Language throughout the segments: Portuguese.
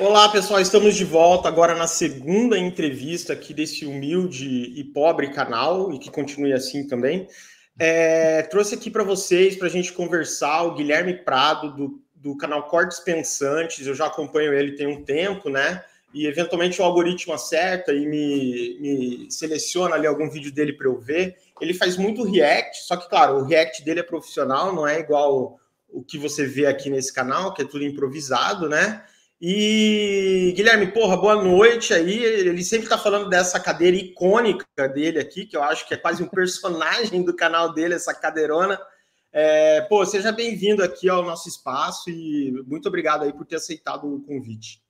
Olá, pessoal, estamos de volta agora na segunda entrevista aqui desse humilde e pobre canal, e que continue assim também. É, trouxe aqui para vocês, para a gente conversar, o Guilherme Prado, do, do canal Cortes Pensantes. Eu já acompanho ele tem um tempo, né? E eventualmente o algoritmo acerta e me, me seleciona ali algum vídeo dele para eu ver. Ele faz muito react, só que, claro, o react dele é profissional, não é igual o que você vê aqui nesse canal, que é tudo improvisado, né? E Guilherme, porra, boa noite aí. Ele sempre tá falando dessa cadeira icônica dele aqui, que eu acho que é quase um personagem do canal dele, essa cadeirona. É, pô, seja bem-vindo aqui ao nosso espaço e muito obrigado aí por ter aceitado o convite.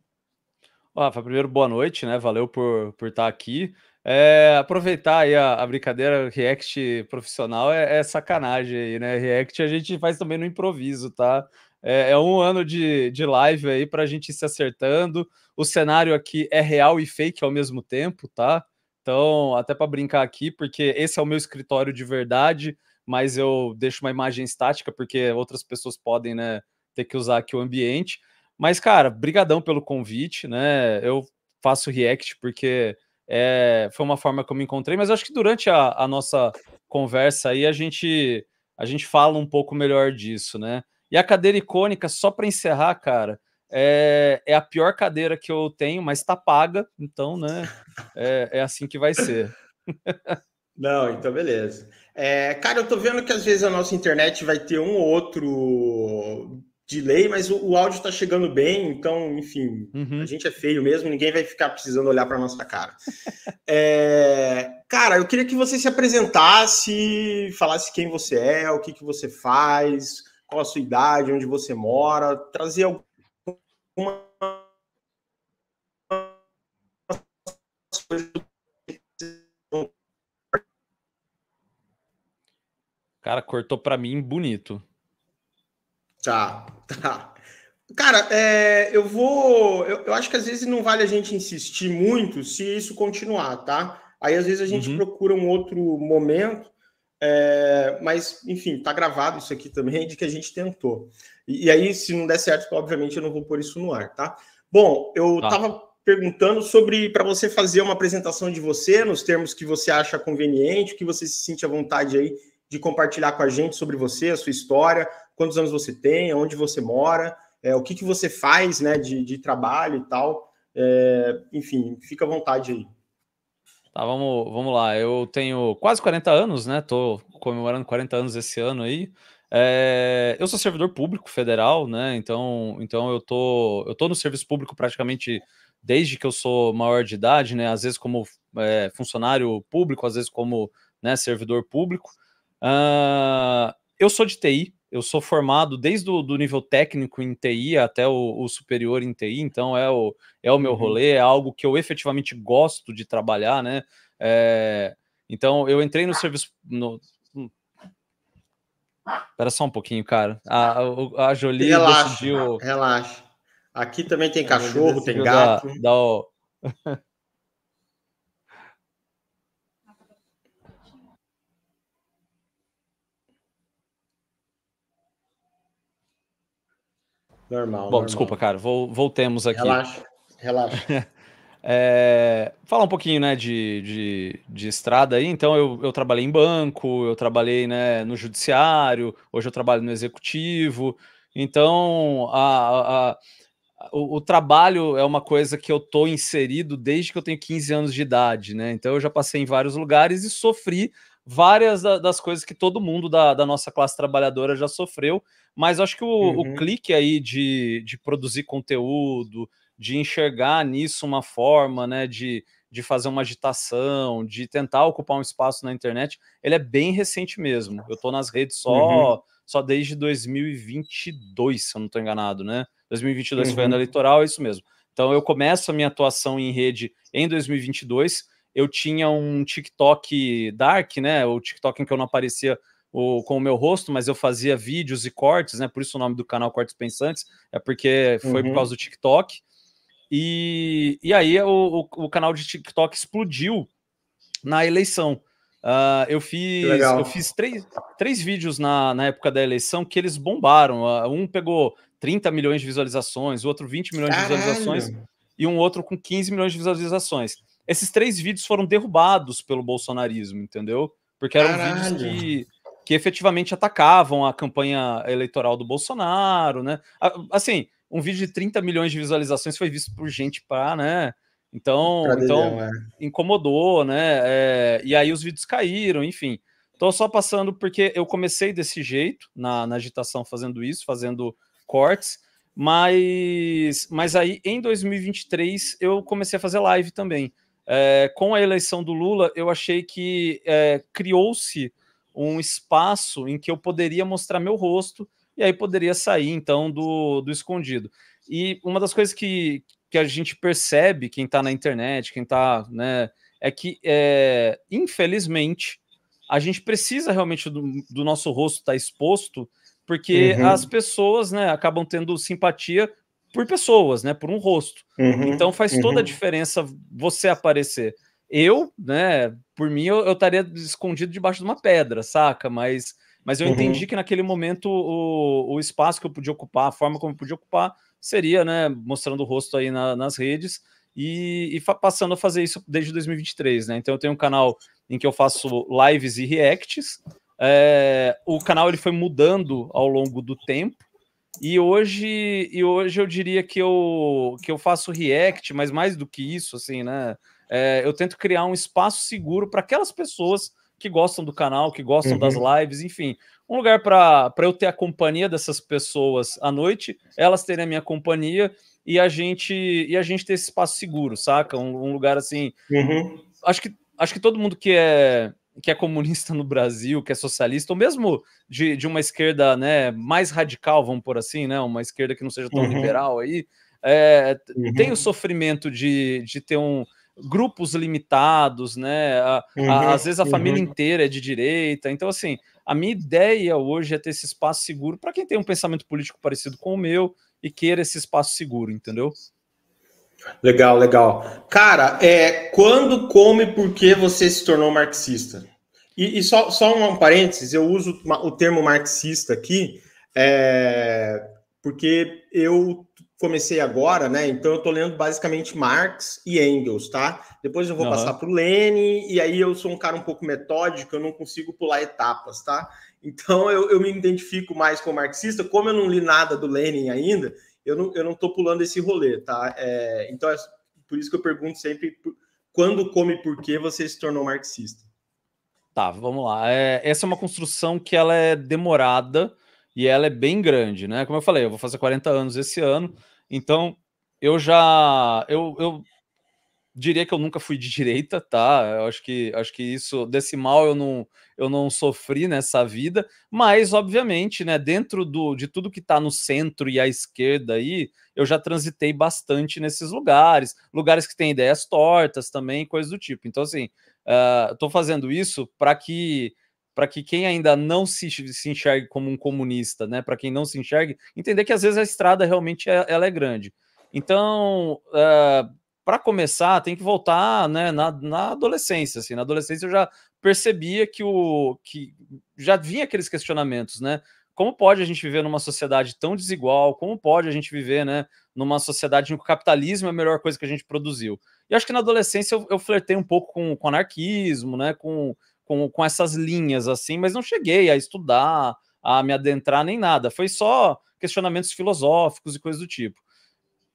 Ó, Rafa, primeiro boa noite, né? Valeu por, por estar tá aqui. É, aproveitar aí a, a, brincadeira React profissional é, é sacanagem aí, né? React a gente faz também no improviso, tá? É, é um ano de, de live aí para a gente ir se acertando. O cenário aqui é real e fake ao mesmo tempo, tá? Então, até para brincar aqui, porque esse é o meu escritório de verdade, mas eu deixo uma imagem estática, porque outras pessoas podem, né, ter que usar aqui o ambiente. Mas, cara, brigadão pelo convite, né? Eu faço react porque é, foi uma forma que eu me encontrei, mas acho que durante a, a, nossa conversa aí a gente, a gente fala um pouco melhor disso, né? E a cadeira icônica, só para encerrar, cara, é, é, a pior cadeira que eu tenho, mas tá paga, então, né? É, é assim que vai ser. Não, então beleza. É, cara, eu tô vendo que às vezes a nossa internet vai ter um ou outro delay, mas o, o áudio tá chegando bem, então, enfim, uhum. a gente é feio mesmo, ninguém vai ficar precisando olhar para nossa cara. é, cara, eu queria que você se apresentasse, falasse quem você é, o que, que você faz, qual a sua idade, onde você mora, trazer alguma Cara, cortou para mim bonito. Tá, tá. Cara, é, eu vou. Eu, eu, acho que às vezes não vale a gente insistir muito se isso continuar, tá? Aí às vezes a gente uhum. procura um outro momento é, mas, enfim, tá gravado isso aqui também de que a gente tentou. E, e, aí, se não der certo, obviamente eu não vou pôr isso no ar, tá? Bom, eu tá. tava perguntando sobre para você fazer uma apresentação de você, nos termos que você acha conveniente, que você se sente à vontade aí de compartilhar com a gente sobre você, a sua história, quantos anos você tem, onde você mora, é, o que, que você faz né, de, de trabalho e tal. É, enfim, fica à vontade aí. Tá, vamos, vamos lá. Eu tenho quase 40 anos, né? Tô comemorando 40 anos esse ano aí. É, eu sou servidor público federal, né? Então, então eu tô eu tô no serviço público praticamente desde que eu sou maior de idade, né? Às vezes como é, funcionário público, às vezes como né, servidor público. Uh, eu sou de TI, eu sou formado desde o do nível técnico em TI até o, o, superior em TI, então é o, é o meu uhum. rolê, é algo que eu efetivamente gosto de trabalhar, né? É, então eu entrei no serviço. No... Hum. Pera só um pouquinho, cara. A, a Jolie relaxa, decidiu. Relaxa. Aqui também tem cachorro, tem gato. Da, Normal. Bom, normal. desculpa, cara. voltemos aqui. Relaxa, relaxa. é, falar um pouquinho né, de, de, de estrada aí. Então, eu, eu trabalhei em banco, eu trabalhei né, no judiciário, hoje eu trabalho no executivo. Então, a, a o, o, trabalho é uma coisa que eu tô inserido desde que eu tenho 15 anos de idade, né? Então eu já passei em vários lugares e sofri várias das coisas que todo mundo da, da nossa classe trabalhadora já sofreu, mas acho que o, uhum. o clique aí de, de produzir conteúdo, de enxergar nisso uma forma, né, de, de fazer uma agitação, de tentar ocupar um espaço na internet, ele é bem recente mesmo. Eu tô nas redes só uhum. só desde 2022, se eu não estou enganado, né? 2022 uhum. foi ano uhum. eleitoral, é isso mesmo. Então eu começo a minha atuação em rede em 2022 eu tinha um TikTok dark, né? O TikTok em que eu não aparecia o, com o meu rosto, mas eu fazia vídeos e cortes, né? Por isso o nome do canal Cortes Pensantes, é porque foi uhum. por causa do TikTok. E, e aí o, o, o canal de TikTok explodiu na eleição. Uh, eu fiz, eu fiz três, três vídeos na, na época da eleição que eles bombaram. Uh, um pegou 30 milhões de visualizações, o outro 20 milhões Caralho. de visualizações e um outro com 15 milhões de visualizações. Esses três vídeos foram derrubados pelo bolsonarismo, entendeu? Porque eram Caralho. vídeos que, que efetivamente atacavam a campanha eleitoral do Bolsonaro, né? Assim, um vídeo de 30 milhões de visualizações foi visto por gente pra, né? Então, Cadê então é. incomodou, né? É, e aí os vídeos caíram, enfim. Tô só passando porque eu comecei desse jeito, na, na agitação, fazendo isso, fazendo cortes, mas, mas aí em 2023 eu comecei a fazer live também. É, com a eleição do Lula, eu achei que é, criou-se um espaço em que eu poderia mostrar meu rosto e aí poderia sair então do, do escondido. E uma das coisas que, que a gente percebe, quem está na internet, quem está, né, é que é, infelizmente a gente precisa realmente do, do nosso rosto estar tá exposto, porque uhum. as pessoas né, acabam tendo simpatia por pessoas, né? Por um rosto. Uhum, então faz uhum. toda a diferença você aparecer. Eu, né? Por mim, eu estaria escondido debaixo de uma pedra, saca? Mas, mas eu uhum. entendi que naquele momento o, o espaço que eu podia ocupar, a forma como eu podia ocupar, seria, né? Mostrando o rosto aí na, nas redes e, e passando a fazer isso desde 2023, né? Então eu tenho um canal em que eu faço lives e reacts. É, o canal ele foi mudando ao longo do tempo. E hoje, e hoje eu diria que eu, que eu faço react, mas mais do que isso, assim, né? É, eu tento criar um espaço seguro para aquelas pessoas que gostam do canal, que gostam uhum. das lives, enfim. Um lugar para eu ter a companhia dessas pessoas à noite, elas terem a minha companhia e a gente e a gente ter esse espaço seguro, saca? Um, um lugar assim. Uhum. Acho que acho que todo mundo que é que é comunista no Brasil, que é socialista, ou mesmo de, de uma esquerda né, mais radical, vamos por assim, né, uma esquerda que não seja tão uhum. liberal aí, é, uhum. tem o sofrimento de, de ter um grupos limitados, né? A, uhum. a, às vezes a uhum. família inteira é de direita. Então, assim, a minha ideia hoje é ter esse espaço seguro para quem tem um pensamento político parecido com o meu e queira esse espaço seguro, entendeu? Legal, legal. Cara, é quando, come, por que você se tornou marxista? E, e só, só um, parênteses, eu uso o termo marxista aqui, é, porque eu comecei agora, né? Então eu tô lendo basicamente Marx e Engels, tá? Depois eu vou uhum. passar para o Lenin, e aí eu sou um cara um pouco metódico, eu não consigo pular etapas, tá? Então eu, eu me identifico mais com marxista, como eu não li nada do Lenin ainda, eu não, eu não tô pulando esse rolê, tá? É, então, é por isso que eu pergunto sempre quando, como e por que você se tornou marxista. Tá, vamos lá. É, essa é uma construção que ela é demorada e ela é bem grande, né? Como eu falei, eu vou fazer 40 anos esse ano, então eu já eu, eu diria que eu nunca fui de direita, tá? Eu acho que acho que isso desse mal eu não eu não sofri nessa vida, mas obviamente, né, dentro do de tudo que está no centro e à esquerda aí, eu já transitei bastante nesses lugares, lugares que têm ideias tortas também, coisas do tipo. Então assim, estou uh, ah, fazendo isso para que para que quem ainda não se, se enxergue como um comunista, né, para quem não se enxergue, entender que às vezes a estrada realmente é, ela é grande. Então, uh, para começar, tem que voltar né, na, na, adolescência. Assim. Na adolescência eu já percebia que o. que já vinha aqueles questionamentos, né? Como pode a gente viver numa sociedade tão desigual? Como pode a gente viver né, numa sociedade em que o capitalismo é a melhor coisa que a gente produziu? E acho que na adolescência eu, eu flertei um pouco com, o anarquismo, né? Com, com, com essas linhas, assim, mas não cheguei a estudar, a me adentrar nem nada. Foi só questionamentos filosóficos e coisas do tipo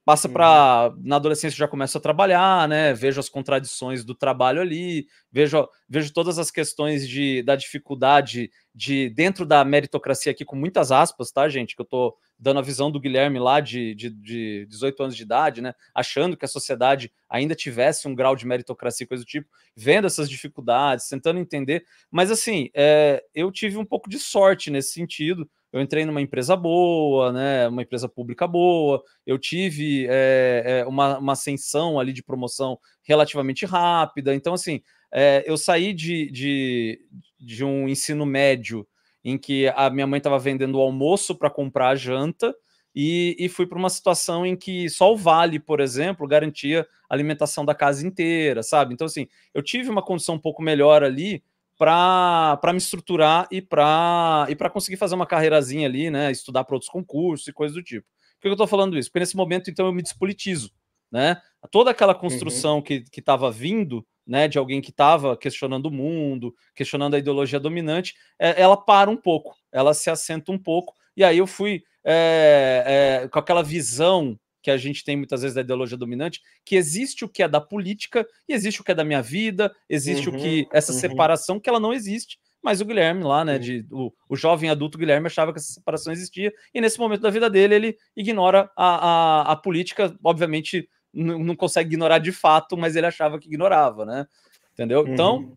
passa para uhum. na adolescência já começa a trabalhar, né? Vejo as contradições do trabalho ali, vejo, vejo todas as questões de, da dificuldade de dentro da meritocracia aqui com muitas aspas, tá, gente? Que eu tô dando a visão do Guilherme lá de, de, de 18 anos de idade, né? Achando que a sociedade ainda tivesse um grau de meritocracia, coisa do tipo, vendo essas dificuldades, tentando entender. Mas assim, é, eu tive um pouco de sorte nesse sentido eu entrei numa empresa boa, né, uma empresa pública boa, eu tive é, uma, uma ascensão ali de promoção relativamente rápida. Então, assim, é, eu saí de, de, de um ensino médio em que a minha mãe estava vendendo o almoço para comprar a janta, e, e, fui para uma situação em que só o Vale, por exemplo, garantia alimentação da casa inteira, sabe? Então, assim, eu tive uma condição um pouco melhor ali, para me estruturar e para e para conseguir fazer uma carreirazinha ali, né? Estudar para outros concursos e coisas do tipo. Por que eu estou falando isso? Porque nesse momento, então, eu me despolitizo, né? Toda aquela uhum. construção uhum. que estava vindo, né, de alguém que estava questionando o mundo, questionando a ideologia dominante, é, ela para um pouco, ela se assenta um pouco, e aí eu fui é, é, com aquela visão que a gente tem muitas vezes da ideologia dominante, que existe o que é da política e existe o que é da minha vida, existe uhum, o que uhum, essa uhum. separação que ela não existe. Mas o Guilherme lá, né, de, o, o jovem adulto Guilherme achava que essa separação existia e nesse momento da vida dele ele ignora a, a, a política, obviamente não consegue ignorar de fato, mas ele achava que ignorava, né? Entendeu? Então, uhum.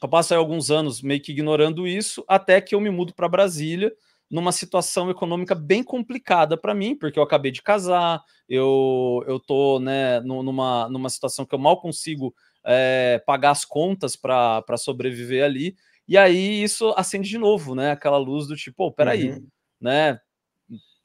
eu passo aí alguns anos meio que ignorando isso, até que eu me mudo para Brasília numa situação econômica bem complicada para mim, porque eu acabei de casar, eu, eu tô né, numa, numa situação que eu mal consigo é, pagar as contas para sobreviver ali. E aí isso acende de novo, né? Aquela luz do tipo, oh, peraí, uhum. né?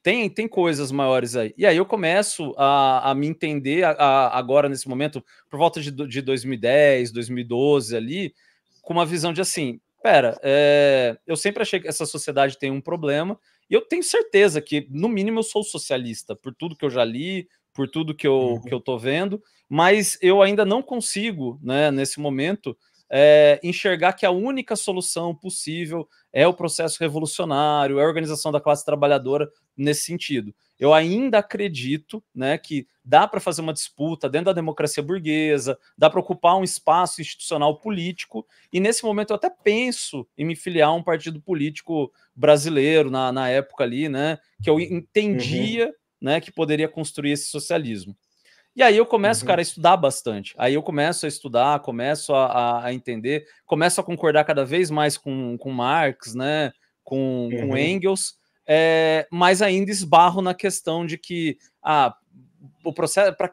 Tem, tem coisas maiores aí. E aí eu começo a, a me entender a, a, agora, nesse momento, por volta de, de 2010, 2012 ali, com uma visão de assim, pera, é, eu sempre achei que essa sociedade tem um problema, e eu tenho certeza que, no mínimo, eu sou socialista, por tudo que eu já li, por tudo que eu, uhum. que eu tô vendo, mas eu ainda não consigo, né, nesse momento, é, enxergar que a única solução possível é o processo revolucionário, é a organização da classe trabalhadora nesse sentido. Eu ainda acredito né, que dá para fazer uma disputa dentro da democracia burguesa, dá para ocupar um espaço institucional político, e nesse momento eu até penso em me filiar a um partido político brasileiro na, na época ali, né? Que eu uhum. entendia uhum. né, que poderia construir esse socialismo. E aí eu começo, uhum. cara, a estudar bastante. Aí eu começo a estudar, começo a, a entender, começo a concordar cada vez mais com, com Marx, né? Com, uhum. com Engels é, mas ainda esbarro na questão de que ah, o processo. Pra,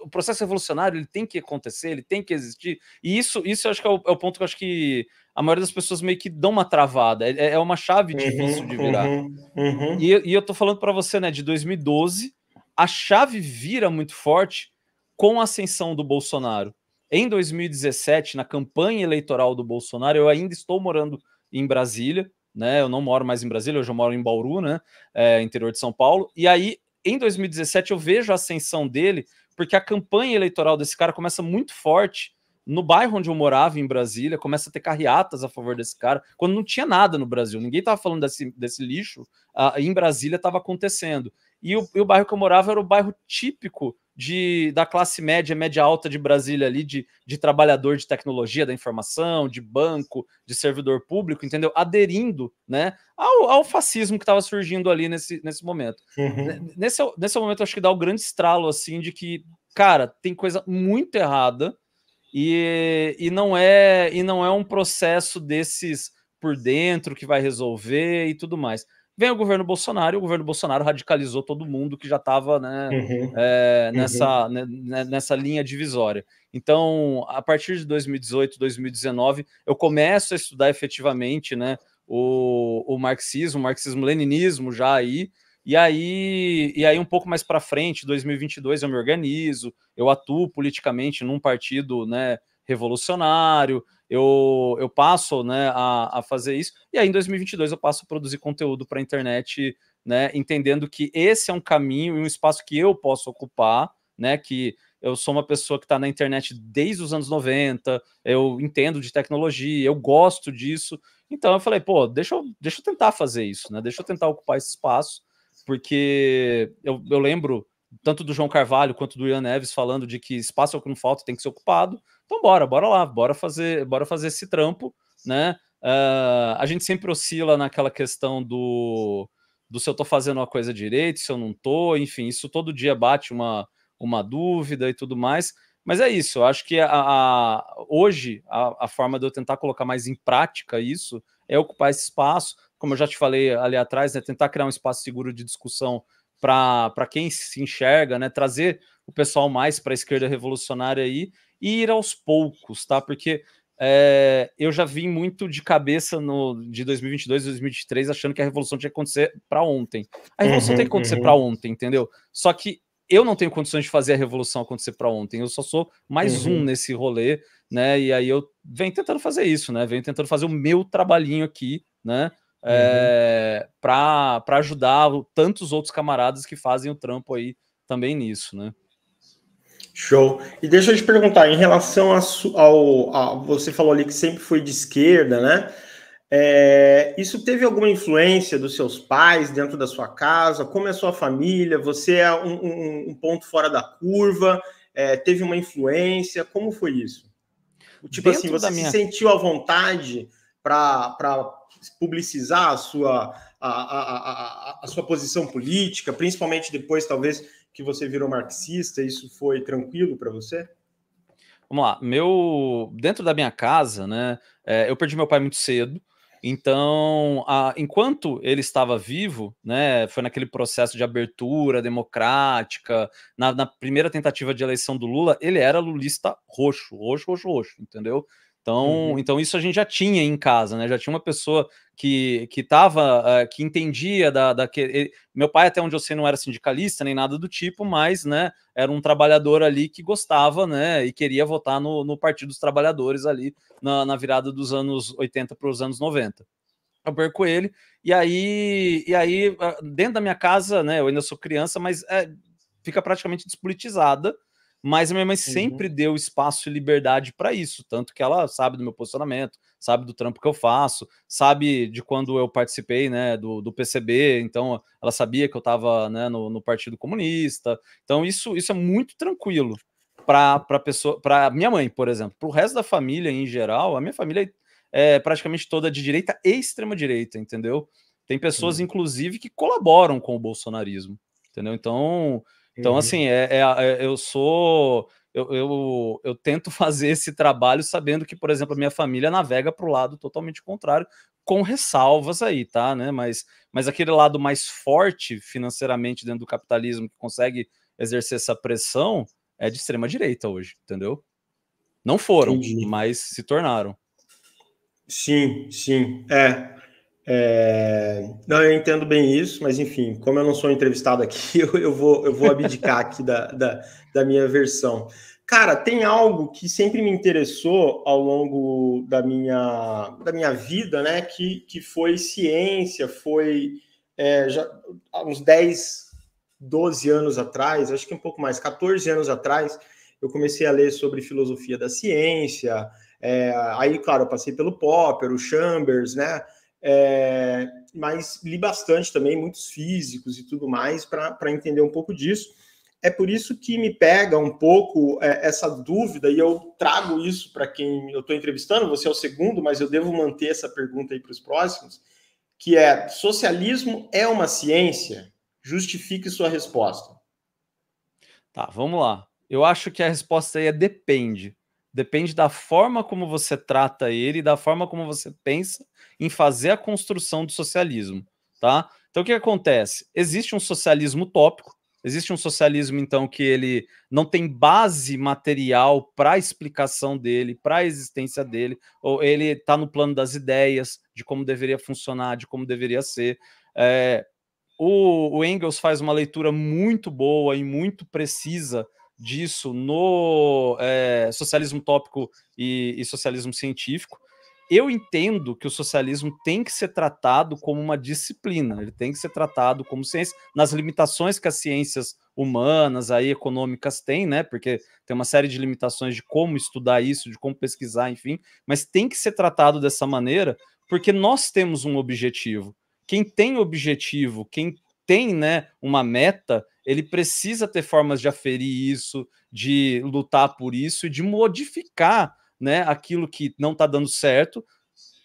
o processo revolucionário ele tem que acontecer, ele tem que existir. E isso, isso eu acho que é o, é o ponto que eu acho que a maioria das pessoas meio que dão uma travada. É, é uma chave difícil uhum, de virar. Uhum, uhum. E, e, eu tô falando para você, né, de 2012, a chave vira muito forte com a ascensão do Bolsonaro. Em 2017, na campanha eleitoral do Bolsonaro, eu ainda estou morando em Brasília né? Eu não moro mais em Brasília, hoje eu moro em Bauru, né? É, interior de São Paulo. E aí, em 2017, eu vejo a ascensão dele, porque a campanha eleitoral desse cara começa muito forte no bairro onde eu morava, em Brasília, começa a ter carreatas a favor desse cara, quando não tinha nada no Brasil, ninguém estava falando desse, desse lixo, ah, em Brasília estava acontecendo. E o, e o bairro que eu morava era o bairro típico de, da classe média, média alta de Brasília ali, de, de trabalhador de tecnologia da informação, de banco, de servidor público, entendeu? Aderindo né, ao, ao fascismo que estava surgindo ali nesse, nesse momento. Uhum. Né, nesse, nesse momento, acho que dá o um grande estralo assim de que, cara, tem coisa muito errada e, e, não, é, e não é um processo desses por dentro que vai resolver e tudo mais. Vem o governo Bolsonaro, e o governo Bolsonaro radicalizou todo mundo que já estava né, uhum. é, uhum. nessa, uhum. né, nessa linha divisória. Então, a partir de 2018, 2019, eu começo a estudar efetivamente né, o, o marxismo, o marxismo-leninismo já aí, e aí, e aí um pouco mais para frente, 2022, eu me organizo, eu atuo politicamente num partido né, revolucionário, eu, eu passo né, a, a fazer isso, e aí em 2022 eu passo a produzir conteúdo para a internet, né, entendendo que esse é um caminho e um espaço que eu posso ocupar, né, que eu sou uma pessoa que está na internet desde os anos 90, eu entendo de tecnologia, eu gosto disso, então eu falei, pô, deixa eu, deixa eu tentar fazer isso, né, deixa eu tentar ocupar esse espaço, porque eu, eu lembro tanto do João Carvalho quanto do Ian Neves falando de que espaço é o que não falta, tem que ser ocupado. Então bora, bora lá, bora fazer, bora fazer esse trampo, né? Uh, a gente sempre oscila naquela questão do, do se eu tô fazendo uma coisa direito, se eu não tô, enfim, isso todo dia bate uma, uma dúvida e tudo mais. Mas é isso, eu acho que a, a hoje a, a forma de eu tentar colocar mais em prática isso é ocupar esse espaço, como eu já te falei ali atrás, né? Tentar criar um espaço seguro de discussão para quem se enxerga, né? Trazer o pessoal mais para a esquerda revolucionária aí e ir aos poucos, tá? Porque é, eu já vim muito de cabeça no de 2022 2023 achando que a revolução tinha que acontecer para ontem. A revolução uhum, tem que acontecer uhum. para ontem, entendeu? Só que eu não tenho condições de fazer a revolução acontecer para ontem. Eu só sou mais uhum. um nesse rolê, né? E aí eu venho tentando fazer isso, né? Venho tentando fazer o meu trabalhinho aqui, né? Uhum. é, uhum. para ajudar tantos outros camaradas que fazem o trampo aí também nisso, né? Show. E deixa eu te perguntar, em relação a, ao. A, você falou ali que sempre foi de esquerda, né? É, isso teve alguma influência dos seus pais dentro da sua casa? Como é a sua família? Você é um, um, um ponto fora da curva? É, teve uma influência? Como foi isso? Tipo dentro assim, você se minha... sentiu à vontade para publicizar a sua, a, a, a, a, sua posição política, principalmente depois, talvez, que você virou marxista? Isso foi tranquilo para você? Vamos lá, meu dentro da minha casa, né? É, eu perdi meu pai muito cedo, então, a, enquanto ele estava vivo, né, foi naquele processo de abertura democrática, na, na, primeira tentativa de eleição do Lula, ele era lulista roxo, roxo, roxo, roxo, entendeu? Então, uhum. então isso a gente já tinha em casa, né? Já tinha uma pessoa que que tava, uh, que entendia da, da que, ele, meu pai até onde eu sei não era sindicalista nem nada do tipo, mas, né, era um trabalhador ali que gostava, né, e queria votar no, no Partido dos Trabalhadores ali na, na virada dos anos 80 para os anos 90. Albert ele. e aí, e aí ah, dentro da minha casa, né, eu ainda sou criança, mas é, fica praticamente despolitizada, mas a minha mãe uhum. sempre uhum. deu espaço e liberdade para isso, tanto que ela sabe do meu posicionamento, sabe do trampo que eu faço, sabe de quando eu participei, né, do, do PCB, então ela sabia que eu estava né, no, no, Partido Comunista. Então isso, isso é muito tranquilo para pessoa, para minha mãe, por exemplo, para o resto da família em geral, a minha família é, é praticamente toda de direita e extrema direita, entendeu? Tem pessoas, uhum. inclusive, que colaboram com o bolsonarismo, entendeu? Então, então, uhum. assim, é, é, é, eu sou. Eu, eu, eu, tento fazer esse trabalho sabendo que, por exemplo, a minha família navega para o lado totalmente contrário, com ressalvas aí, tá? Né? Mas, mas aquele lado mais forte financeiramente dentro do capitalismo que consegue exercer essa pressão é de extrema direita hoje, entendeu? Não foram, Entendi. mas se tornaram. Sim, sim. É. É... Não, eu entendo bem isso, mas enfim, como eu não sou entrevistado aqui, eu, eu vou, eu vou abdicar aqui da, da, da, minha versão. Cara, tem algo que sempre me interessou ao longo da minha, da minha vida, né? Que, que foi ciência, foi é, já, há uns 10, 12 anos atrás, acho que um pouco mais, 14 anos atrás, eu comecei a ler sobre filosofia da ciência. É, aí, claro, eu passei pelo Popper, o Chambers, né? é, mas li bastante também, muitos físicos e tudo mais, para entender um pouco disso. É por isso que me pega um pouco é, essa dúvida, e eu trago isso para quem eu estou entrevistando, você é o segundo, mas eu devo manter essa pergunta aí para os próximos, que é, socialismo é uma ciência? Justifique sua resposta. Tá, vamos lá. Eu acho que a resposta aí é depende. Depende da forma como você trata ele, da forma como você pensa em fazer a construção do socialismo, tá? Então o que acontece? Existe um socialismo utópico, existe um socialismo então que ele não tem base material para a explicação dele, para a existência dele, ou ele está no plano das ideias, de como deveria funcionar, de como deveria ser. É, o, o Engels faz uma leitura muito boa e muito precisa disso no é, socialismo tópico e, e socialismo científico. Eu entendo que o socialismo tem que ser tratado como uma disciplina, ele tem que ser tratado como ciência, nas limitações que as ciências humanas, aí econômicas têm, né? Porque tem uma série de limitações de como estudar isso, de como pesquisar, enfim, mas tem que ser tratado dessa maneira, porque nós temos um objetivo. Quem tem objetivo, quem tem né, uma meta, ele precisa ter formas de aferir isso, de lutar por isso e de modificar né, aquilo que não está dando certo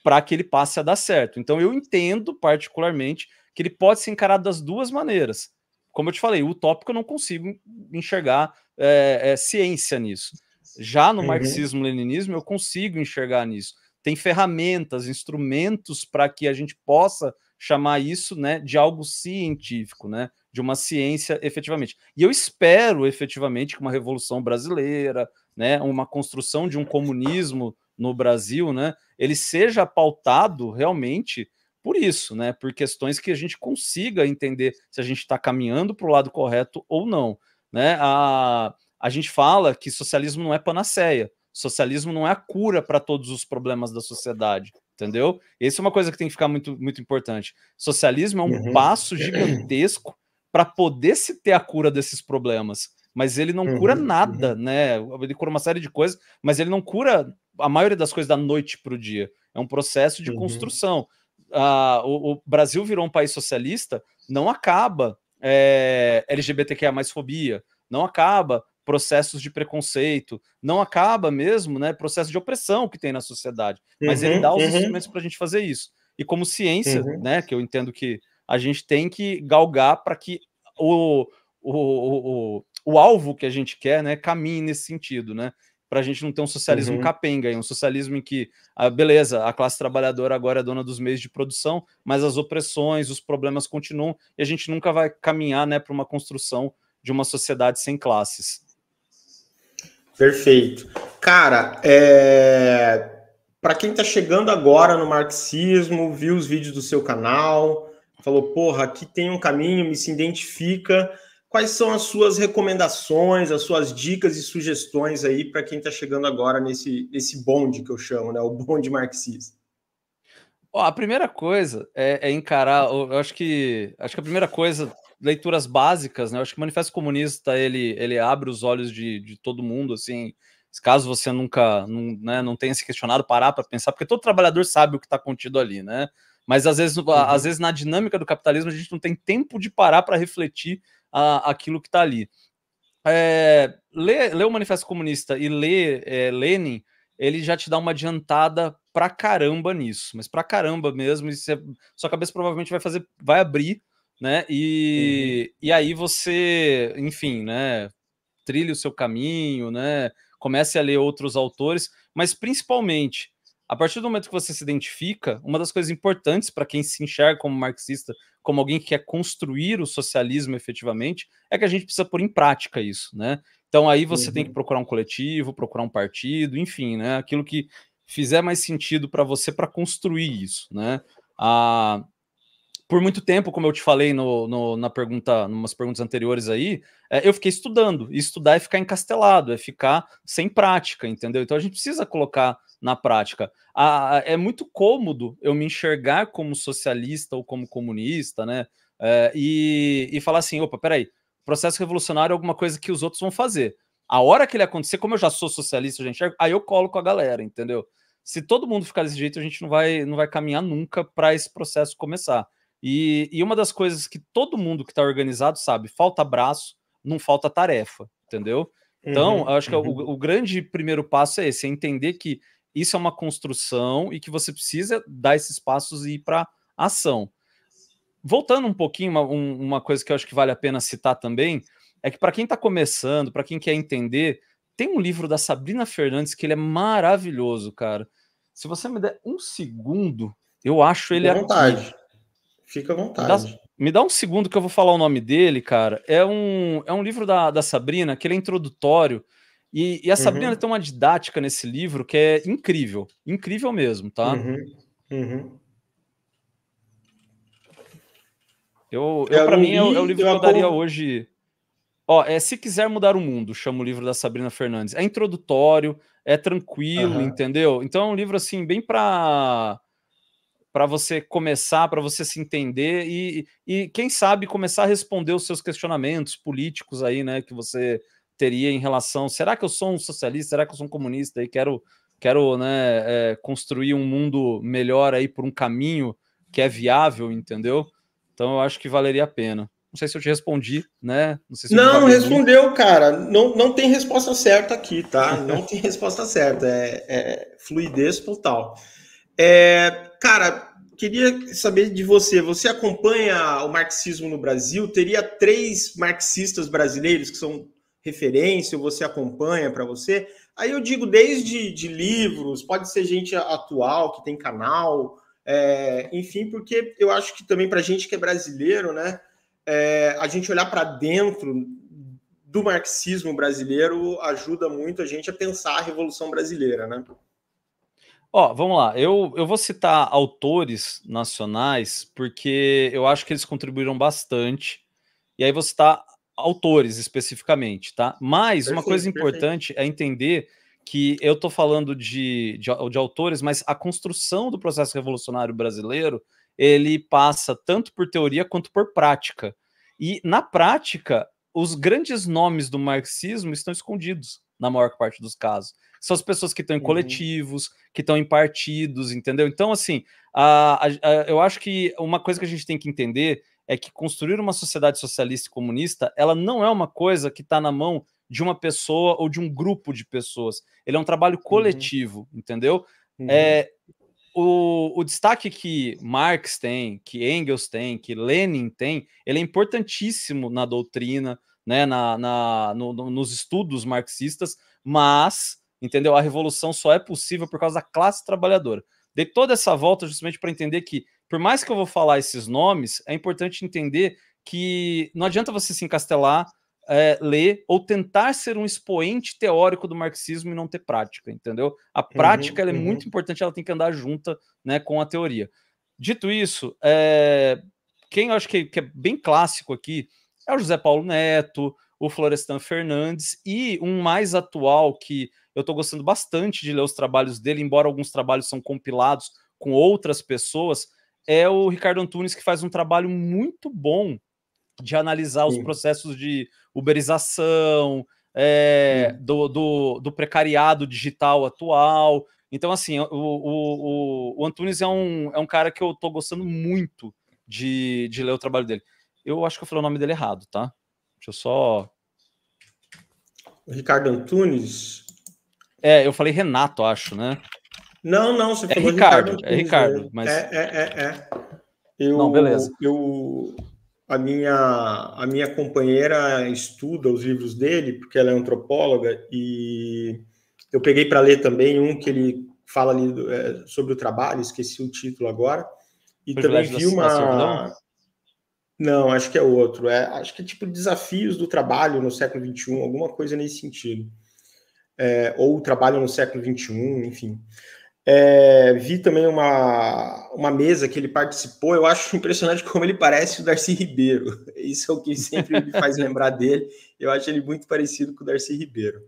para que ele passe a dar certo. Então eu entendo particularmente que ele pode ser encarado das duas maneiras. Como eu te falei, o utópico eu não consigo enxergar é, é, ciência nisso. Já no uhum. marxismo-leninismo eu consigo enxergar nisso. Tem ferramentas, instrumentos para que a gente possa chamar isso né, de algo científico, né, de uma ciência efetivamente. E eu espero efetivamente que uma revolução brasileira, né, uma construção de um comunismo no Brasil, né, ele seja pautado realmente por isso, né, por questões que a gente consiga entender se a gente está caminhando para o lado correto ou não. Né? A, a gente fala que socialismo não é panaceia, socialismo não é a cura para todos os problemas da sociedade entendeu? Isso é uma coisa que tem que ficar muito, muito importante. Socialismo é um uhum. passo gigantesco para poder se ter a cura desses problemas, mas ele não uhum. cura nada, uhum. né? Ele cura uma série de coisas, mas ele não cura a maioria das coisas da noite para o dia. É um processo de uhum. construção. o, o, Brasil virou um país socialista, não acaba é, eh, LGBTQIA mais fobia, não acaba processos de preconceito, não acaba mesmo, né, processo de opressão que tem na sociedade, mas ele uhum, dá os uhum. instrumentos para a gente fazer isso. E como ciência, uhum. né, que eu entendo que a gente tem que galgar para que o, o, o, o, alvo que a gente quer, né, caminhe nesse sentido, né, para a gente não ter um socialismo uhum. capenga, um socialismo em que, ah, beleza, a classe trabalhadora agora é dona dos meios de produção, mas as opressões, os problemas continuam e a gente nunca vai caminhar, né, para uma construção de uma sociedade sem classes. Perfeito. Cara, é... para quem está chegando agora no marxismo, viu os vídeos do seu canal, falou, porra, aqui tem um caminho, me se identifica. Quais são as suas recomendações, as suas dicas e sugestões aí para quem está chegando agora nesse, nesse bonde que eu chamo, né? O bonde marxista. Ó, a primeira coisa é, é encarar. Eu acho que acho que a primeira coisa leituras básicas, né? Eu acho que o Manifesto Comunista ele, ele abre os olhos de, de todo mundo, assim. Caso você nunca não, né, não tenha se questionado, parar para pensar, porque todo trabalhador sabe o que está contido ali, né? Mas às vezes, uhum. às vezes na dinâmica do capitalismo a gente não tem tempo de parar para refletir a, aquilo que está ali. É, ler, ler, o Manifesto Comunista e ler é, Lenin, ele já te dá uma adiantada pra caramba nisso, mas pra caramba mesmo, e você, sua cabeça provavelmente vai fazer, vai abrir né? E, uhum. e aí você, enfim, né? trilha o seu caminho, né? Comece a ler outros autores, mas principalmente a partir do momento que você se identifica, uma das coisas importantes para quem se enxerga como marxista, como alguém que quer construir o socialismo efetivamente, é que a gente precisa pôr em prática isso, né? Então aí você uhum. tem que uhum. procurar um coletivo, procurar um partido, enfim, né? Aquilo que fizer mais sentido para você para construir isso, né? A, ah, por muito tempo, como eu te falei no, no na pergunta, numas perguntas anteriores aí, é, eu fiquei estudando. E estudar é ficar encastelado, é ficar sem prática, entendeu? Então a gente precisa colocar na prática. A, é muito cômodo eu me enxergar como socialista ou como comunista, né? É, e, e falar assim: opa, peraí, processo revolucionário é alguma coisa que os outros vão fazer. A hora que ele acontecer, como eu já sou socialista, eu enxergo, aí eu colo com a galera, entendeu? Se todo mundo ficar desse jeito, a gente não vai, não vai caminhar nunca para esse processo começar. E, e uma das coisas que todo mundo que está organizado sabe: falta braço, não falta tarefa, entendeu? Então, uhum, acho que é uhum. o, o, grande primeiro passo é esse: é entender que isso é uma construção e que você precisa dar esses passos e ir para ação. Voltando um pouquinho, uma, um, uma coisa que eu acho que vale a pena citar também é que para quem está começando, para quem quer entender, tem um livro da Sabrina Fernandes que ele é maravilhoso, cara. Se você me der um segundo, eu acho ele. Com vontade. Aqui. Fica à vontade. me dá um segundo que eu vou falar o nome dele, cara. É um, é um livro da, da Sabrina, que ele é introdutório. E, e a Sabrina uhum. tem uma didática nesse livro que é incrível. Incrível mesmo, tá? Uhum. Uhum. Eu, eu, é, para mim, é, o é livro é que eu daria como... hoje. Ó, é Se Quiser Mudar o Mundo, chama o livro da Sabrina Fernandes. É introdutório, é tranquilo, entendeu? Então é um livro, assim, bem para para você começar, para você se entender e, e, quem sabe, começar a responder os seus questionamentos políticos aí, né, que você teria em relação, será que eu sou um socialista, será que eu sou um comunista e quero, quero né, é, construir um mundo melhor aí por um caminho que é viável, entendeu? Então eu acho que valeria a pena. Não sei se eu te respondi, né? Não, se não respondeu, cara. Não, não tem resposta certa aqui, tá? Não tem resposta certa. É, é fluidez total. É, cara, queria saber de você. Você acompanha o marxismo no Brasil? Teria três marxistas brasileiros que são referência, você acompanha para você? Aí eu digo desde de livros, pode ser gente atual que tem canal, é, enfim, porque eu acho que também para gente que é brasileiro, né, é, a gente olhar para dentro do marxismo brasileiro ajuda muito a gente a pensar a Revolução Brasileira, né? Ó, vamos lá. Eu, eu vou citar autores nacionais porque eu acho que eles contribuíram bastante. E aí vou citar autores especificamente, tá? Mas perfeito, uma coisa importante perfeito. é entender que eu estou falando de, de, de autores, mas a construção do processo revolucionário brasileiro ele passa tanto por teoria quanto por prática. E na prática, os grandes nomes do marxismo estão escondidos na maior parte dos casos. São as pessoas que estão em uhum. coletivos, que estão em partidos, entendeu? Então, assim, a, a, a, eu acho que uma coisa que a gente tem que entender é que construir uma sociedade socialista e comunista, ela não é uma coisa que está na mão de uma pessoa ou de um grupo de pessoas. Ele é um trabalho uhum. coletivo, uhum. entendeu? Uhum. É, o, o, destaque que Marx tem, que Engels tem, que Lenin tem, ele é importantíssimo na doutrina, né, na, na no, no, nos estudos marxistas, mas, entendeu? A revolução só é possível por causa da classe trabalhadora. Dei toda essa volta justamente para entender que, por mais que eu vou falar esses nomes, é importante entender que não adianta você se encastelar, é, ler ou tentar ser um expoente teórico do marxismo e não ter prática, entendeu? A uhum, prática uhum, ela é uhum. muito importante, ela tem que andar junta né, com a teoria. Dito isso, é, quem eu acho que, que é bem clássico aqui, é o José Paulo Neto, o Florestan Fernandes e um mais atual que eu estou gostando bastante de ler os trabalhos dele, embora alguns trabalhos são compilados com outras pessoas, é o Ricardo Antunes, que faz um trabalho muito bom de analisar Sim. os processos de uberização, é, do, do, do, precariado digital atual. Então, assim, o, o, o, o Antunes é um, é um cara que eu estou gostando muito de, de ler o trabalho dele. Eu acho que eu falei o nome dele errado, tá? Deixa eu só. Ricardo Antunes? É, eu falei Renato, acho, né? Não, não, você é falou Ricardo. Ricardo é Antunes, é Ricardo, né? mas. É, é, é. é. Eu, não, beleza. Eu, a, minha, a minha companheira estuda os livros dele, porque ela é antropóloga, e eu peguei para ler também um que ele fala ali do, é, sobre o trabalho, esqueci o título agora. E Privilégio também vi uma. Não, acho que é outro. É, acho que é tipo desafios do trabalho no século XXI, alguma coisa nesse sentido. É, ou trabalho no século XXI, enfim. É, vi também uma, uma mesa que ele participou. Eu acho impressionante como ele parece o Darcy Ribeiro. Isso é o que sempre me faz lembrar dele. Eu acho ele muito parecido com o Darcy Ribeiro.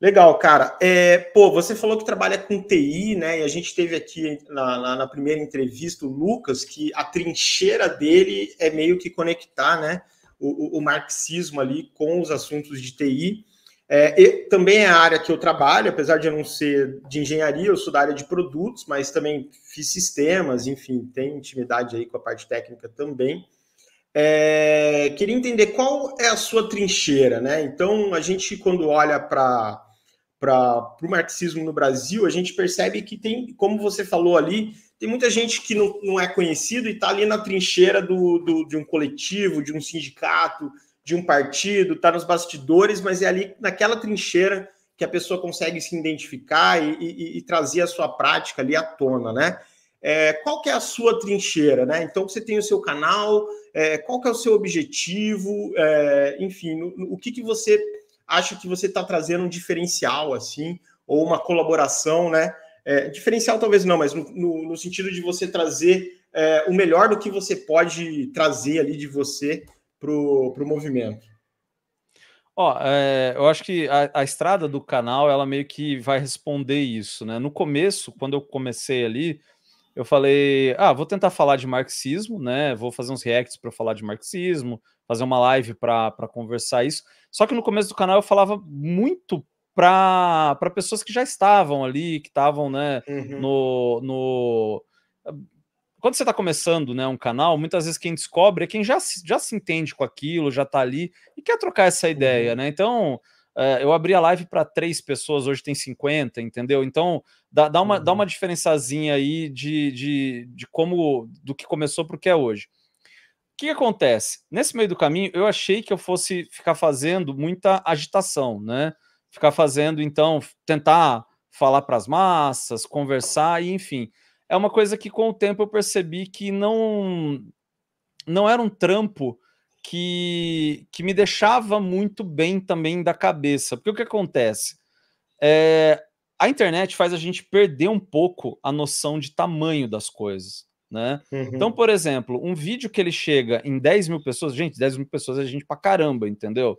Legal, cara. É, pô, você falou que trabalha com TI, né? E a gente teve aqui na, na, na, primeira entrevista o Lucas, que a trincheira dele é meio que conectar, né? O, o, o marxismo ali com os assuntos de TI. É, também é a área que eu trabalho, apesar de eu não ser de engenharia, eu sou da área de produtos, mas também fiz sistemas, enfim, tenho intimidade aí com a parte técnica também. É, queria entender qual é a sua trincheira, né? Então, a gente, quando olha para para o marxismo no Brasil, a gente percebe que tem, como você falou ali, tem muita gente que não, não é conhecido e está ali na trincheira do, do, de um coletivo, de um sindicato, de um partido, está nos bastidores, mas é ali naquela trincheira que a pessoa consegue se identificar e, e, e trazer a sua prática ali à tona, né? É, qual que é a sua trincheira, né? Então você tem o seu canal, é, qual que é o seu objetivo, é, enfim, no, no, o que, que você acha que você está trazendo um diferencial, assim, ou uma colaboração, né? É, diferencial talvez não, mas no, no, no sentido de você trazer é, o melhor do que você pode trazer ali de você para o movimento. Ó, oh, é, eu acho que a, a, estrada do canal, ela meio que vai responder isso, né? No começo, quando eu comecei ali, eu falei, ah, vou tentar falar de marxismo, né? Vou fazer uns reacts para falar de marxismo, fazer uma live para conversar isso. Só que no começo do canal eu falava muito para pessoas que já estavam ali, que estavam, né, uhum. no, no quando você está começando né, um canal, muitas vezes quem descobre é quem já, já se entende com aquilo, já está ali e quer trocar essa ideia, uhum. né? Então, é, eu abri a live para três pessoas, hoje tem 50, entendeu? Então, dá, dá, uma, dá uhum. uma diferençazinha aí de, de, de como do que começou para o que é hoje. O que acontece? Nesse meio do caminho, eu achei que eu fosse ficar fazendo muita agitação, né? Ficar fazendo, então, tentar falar para as massas, conversar, e enfim. É uma coisa que com o tempo eu percebi que não não era um trampo que, que me deixava muito bem também da cabeça. Porque o que acontece? É, a internet faz a gente perder um pouco a noção de tamanho das coisas. Né? Uhum. Então, por exemplo, um vídeo que ele chega em 10 mil pessoas, gente, 10 mil pessoas é gente pra caramba, entendeu? Uhum.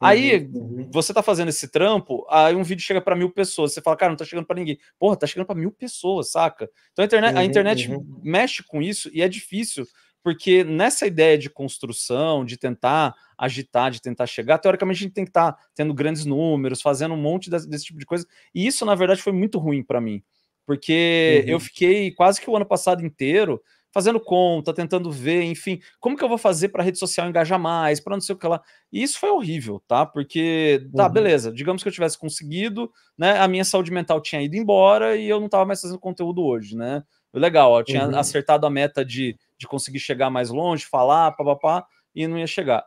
Aí uhum. você tá fazendo esse trampo, aí um vídeo chega para mil pessoas, você fala, cara, não tá chegando para ninguém. Porra, tá chegando para mil pessoas, saca? Então a internet, uhum. a internet uhum. mexe com isso e é difícil porque nessa ideia de construção, de tentar agitar, de tentar chegar, teoricamente a gente tem que estar tá tendo grandes números, fazendo um monte desse, desse, tipo de coisa. E isso, na verdade, foi muito ruim para mim, porque uhum. eu fiquei quase que o ano passado inteiro fazendo conta, tentando ver, enfim, como que eu vou fazer para a rede social engajar mais, para não sei o que lá. E isso foi horrível, tá? Porque, tá, uhum. beleza, digamos que eu tivesse conseguido, né? A minha saúde mental tinha ido embora e eu não estava mais fazendo conteúdo hoje, né? Legal, ó, eu tinha uhum. acertado a meta de de conseguir chegar mais longe, falar, papapá, e não ia chegar.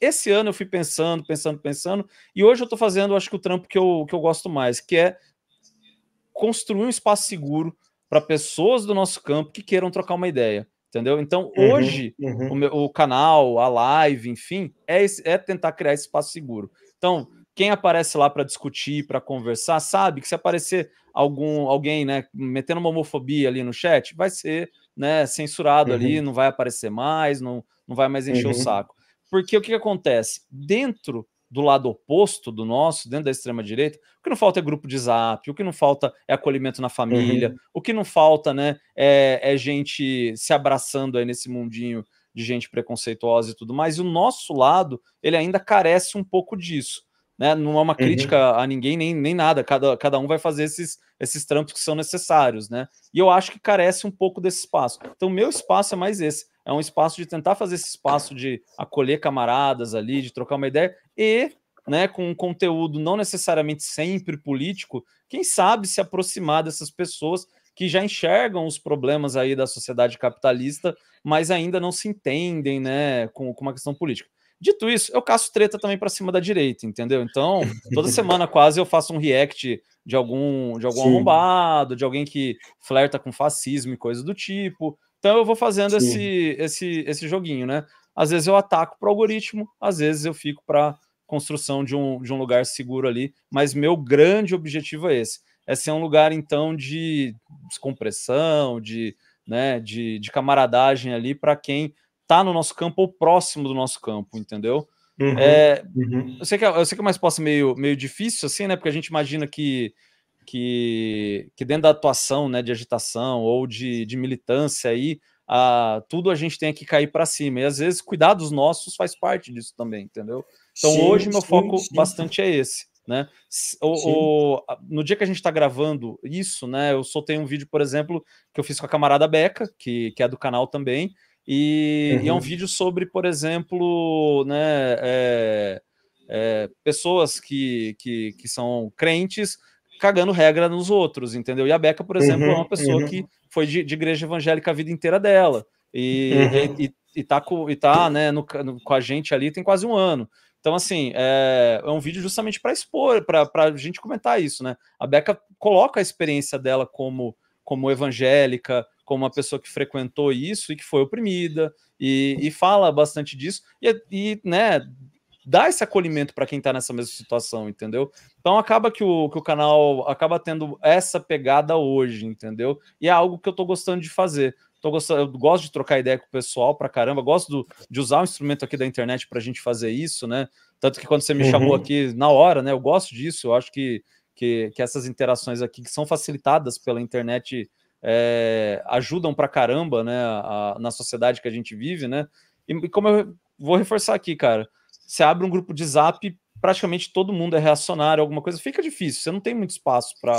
Esse ano eu fui pensando, pensando, pensando, e hoje eu estou fazendo, acho que o trampo que eu, que eu gosto mais, que é construir um espaço seguro para pessoas do nosso campo que queiram trocar uma ideia, entendeu? Então, uhum, hoje, uhum. O, meu, o, canal, a live, enfim, é, é tentar criar esse espaço seguro. Então, quem aparece lá para discutir, para conversar, sabe que se aparecer algum alguém, né, metendo uma homofobia ali no chat, vai ser né, censurado uhum. ali, não vai aparecer mais, não, não vai mais encher uhum. o saco. Porque o que, que acontece? Dentro do lado oposto do nosso, dentro da extrema-direita, o que não falta é grupo de zap, o que não falta é acolhimento na família, uhum. o que não falta né, é, é, gente se abraçando aí nesse mundinho de gente preconceituosa e tudo mais. E o nosso lado, ele ainda carece um pouco disso. Né? Não é uma uhum. crítica uhum. a ninguém, nem, nem nada. Cada, cada um vai fazer esses, esses trampos que são necessários, né? E eu acho que carece um pouco desse espaço. Então, meu espaço é mais esse. É um espaço de tentar fazer esse espaço de acolher camaradas ali, de trocar uma ideia e, né, com um conteúdo não necessariamente sempre político, quem sabe se aproximar dessas pessoas que já enxergam os problemas aí da sociedade capitalista, mas ainda não se entendem, né, com, com uma questão política. Dito isso, eu caço treta também para cima da direita, entendeu? Então, toda semana quase eu faço um react de algum de algum Sim. arrombado, de alguém que flerta com fascismo e coisa do tipo. Então eu vou fazendo esse, esse esse joguinho, né? Às vezes eu ataco para o algoritmo, às vezes eu fico para construção de um, de um lugar seguro ali, mas meu grande objetivo é esse, é ser um lugar então de descompressão, de né, de, de camaradagem ali para quem tá no nosso campo ou próximo do nosso campo, entendeu? Uhum, é, uhum. Eu, sei que, é, eu sei que é uma resposta meio, meio difícil, assim, né? Porque a gente imagina que, que, que dentro da atuação né, de agitação ou de, de militância aí, a, tudo a gente tem que cair para cima. E às vezes cuidados nossos faz parte disso também, entendeu? Então sim, hoje meu sim, foco sim. bastante é esse. Né? O, o, no dia que a gente está gravando isso, né? Eu soltei um vídeo, por exemplo, que eu fiz com a camarada Beca, que, que é do canal também, e, uhum. e é um uhum. vídeo sobre, por exemplo, né, é, é, pessoas que, que, que são crentes cagando regra nos outros, entendeu? E a Beca, por exemplo, é uhum, é uma pessoa uhum. que foi de, de, igreja evangélica a vida inteira dela. E, uhum. e, e, tá, com, e tá né, no, no, com a gente ali tem quase um ano. Então, assim, é, é um vídeo justamente para expor, para a gente comentar isso, né? A Beca coloca a experiência dela como, como evangélica, como uma pessoa que frequentou isso e que foi oprimida, e, e fala bastante disso, e, e né, dá esse acolhimento para quem está nessa mesma situação, entendeu? Então acaba que o, que o canal acaba tendo essa pegada hoje, entendeu? E é algo que eu estou gostando de fazer. Tô gostando, eu gosto de trocar ideia com o pessoal pra caramba, gosto do, de usar o instrumento aqui da internet pra gente fazer isso, né? Tanto que quando você me uhum. chamou aqui na hora, né? Eu gosto disso, eu acho que, que, que essas interações aqui que são facilitadas pela internet é, ajudam pra caramba, né, a, a, na sociedade que a gente vive, né? E, e como eu vou reforçar aqui, cara, você abre um grupo de zap, praticamente todo mundo é reacionário, alguma coisa, fica difícil, você não tem muito espaço para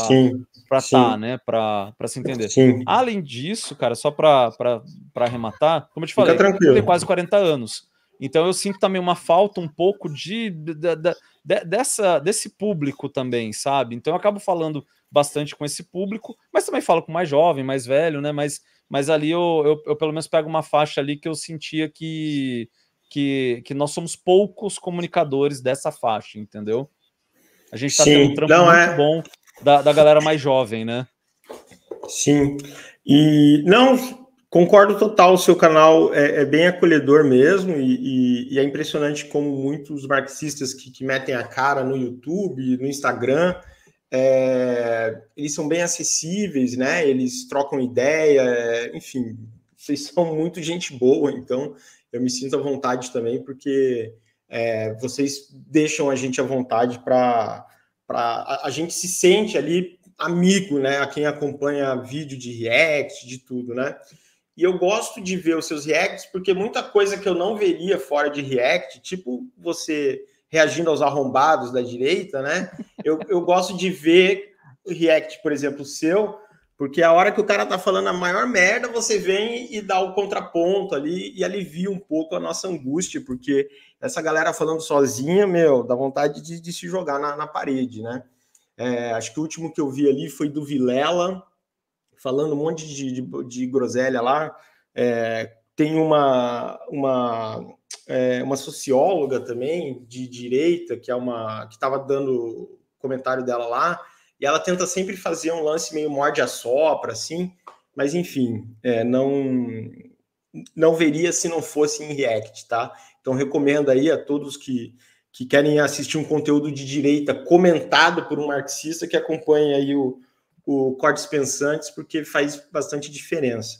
para tá, né, para se entender. Sim. Além disso, cara, só para arrematar, como eu te falei, eu tenho quase 40 anos. Então eu sinto também uma falta um pouco de, de, de, de, dessa, desse público também, sabe? Então eu acabo falando bastante com esse público, mas também falo com mais jovem, mais velho, né? Mas, mas ali eu, eu, eu pelo menos pego uma faixa ali que eu sentia que, que, que nós somos poucos comunicadores dessa faixa, entendeu? A gente está tendo um trampo não, muito é... bom da, da galera mais jovem, né? Sim. E não, concordo total, o seu canal é, é bem acolhedor mesmo, e, e, e, é impressionante como muitos marxistas que, que metem a cara no YouTube, no Instagram, é, eles são bem acessíveis, né? Eles trocam ideia, enfim, vocês são muito gente boa, então eu me sinto à vontade também, porque é, vocês deixam a gente à vontade para. A, a gente se sente ali amigo, né? A quem acompanha vídeo de react, de tudo, né? E eu gosto de ver os seus reacts, porque muita coisa que eu não veria fora de react, tipo você reagindo aos arrombados da direita, né? Eu, eu gosto de ver o React, por exemplo, seu, porque a hora que o cara tá falando a maior merda, você vem e dá o contraponto ali e alivia um pouco a nossa angústia, porque essa galera falando sozinha, meu, dá vontade de, de se jogar na, na parede, né? É, acho que o último que eu vi ali foi do Vilela, falando um monte de, de, de groselha lá, é, tem uma, uma, é, uma socióloga também de direita que é uma que estava dando comentário dela lá e ela tenta sempre fazer um lance meio morde a sopra assim mas enfim é, não não veria se não fosse em React tá então recomendo aí a todos que que querem assistir um conteúdo de direita comentado por um marxista que acompanha aí o, o Cortes Pensantes, porque faz bastante diferença.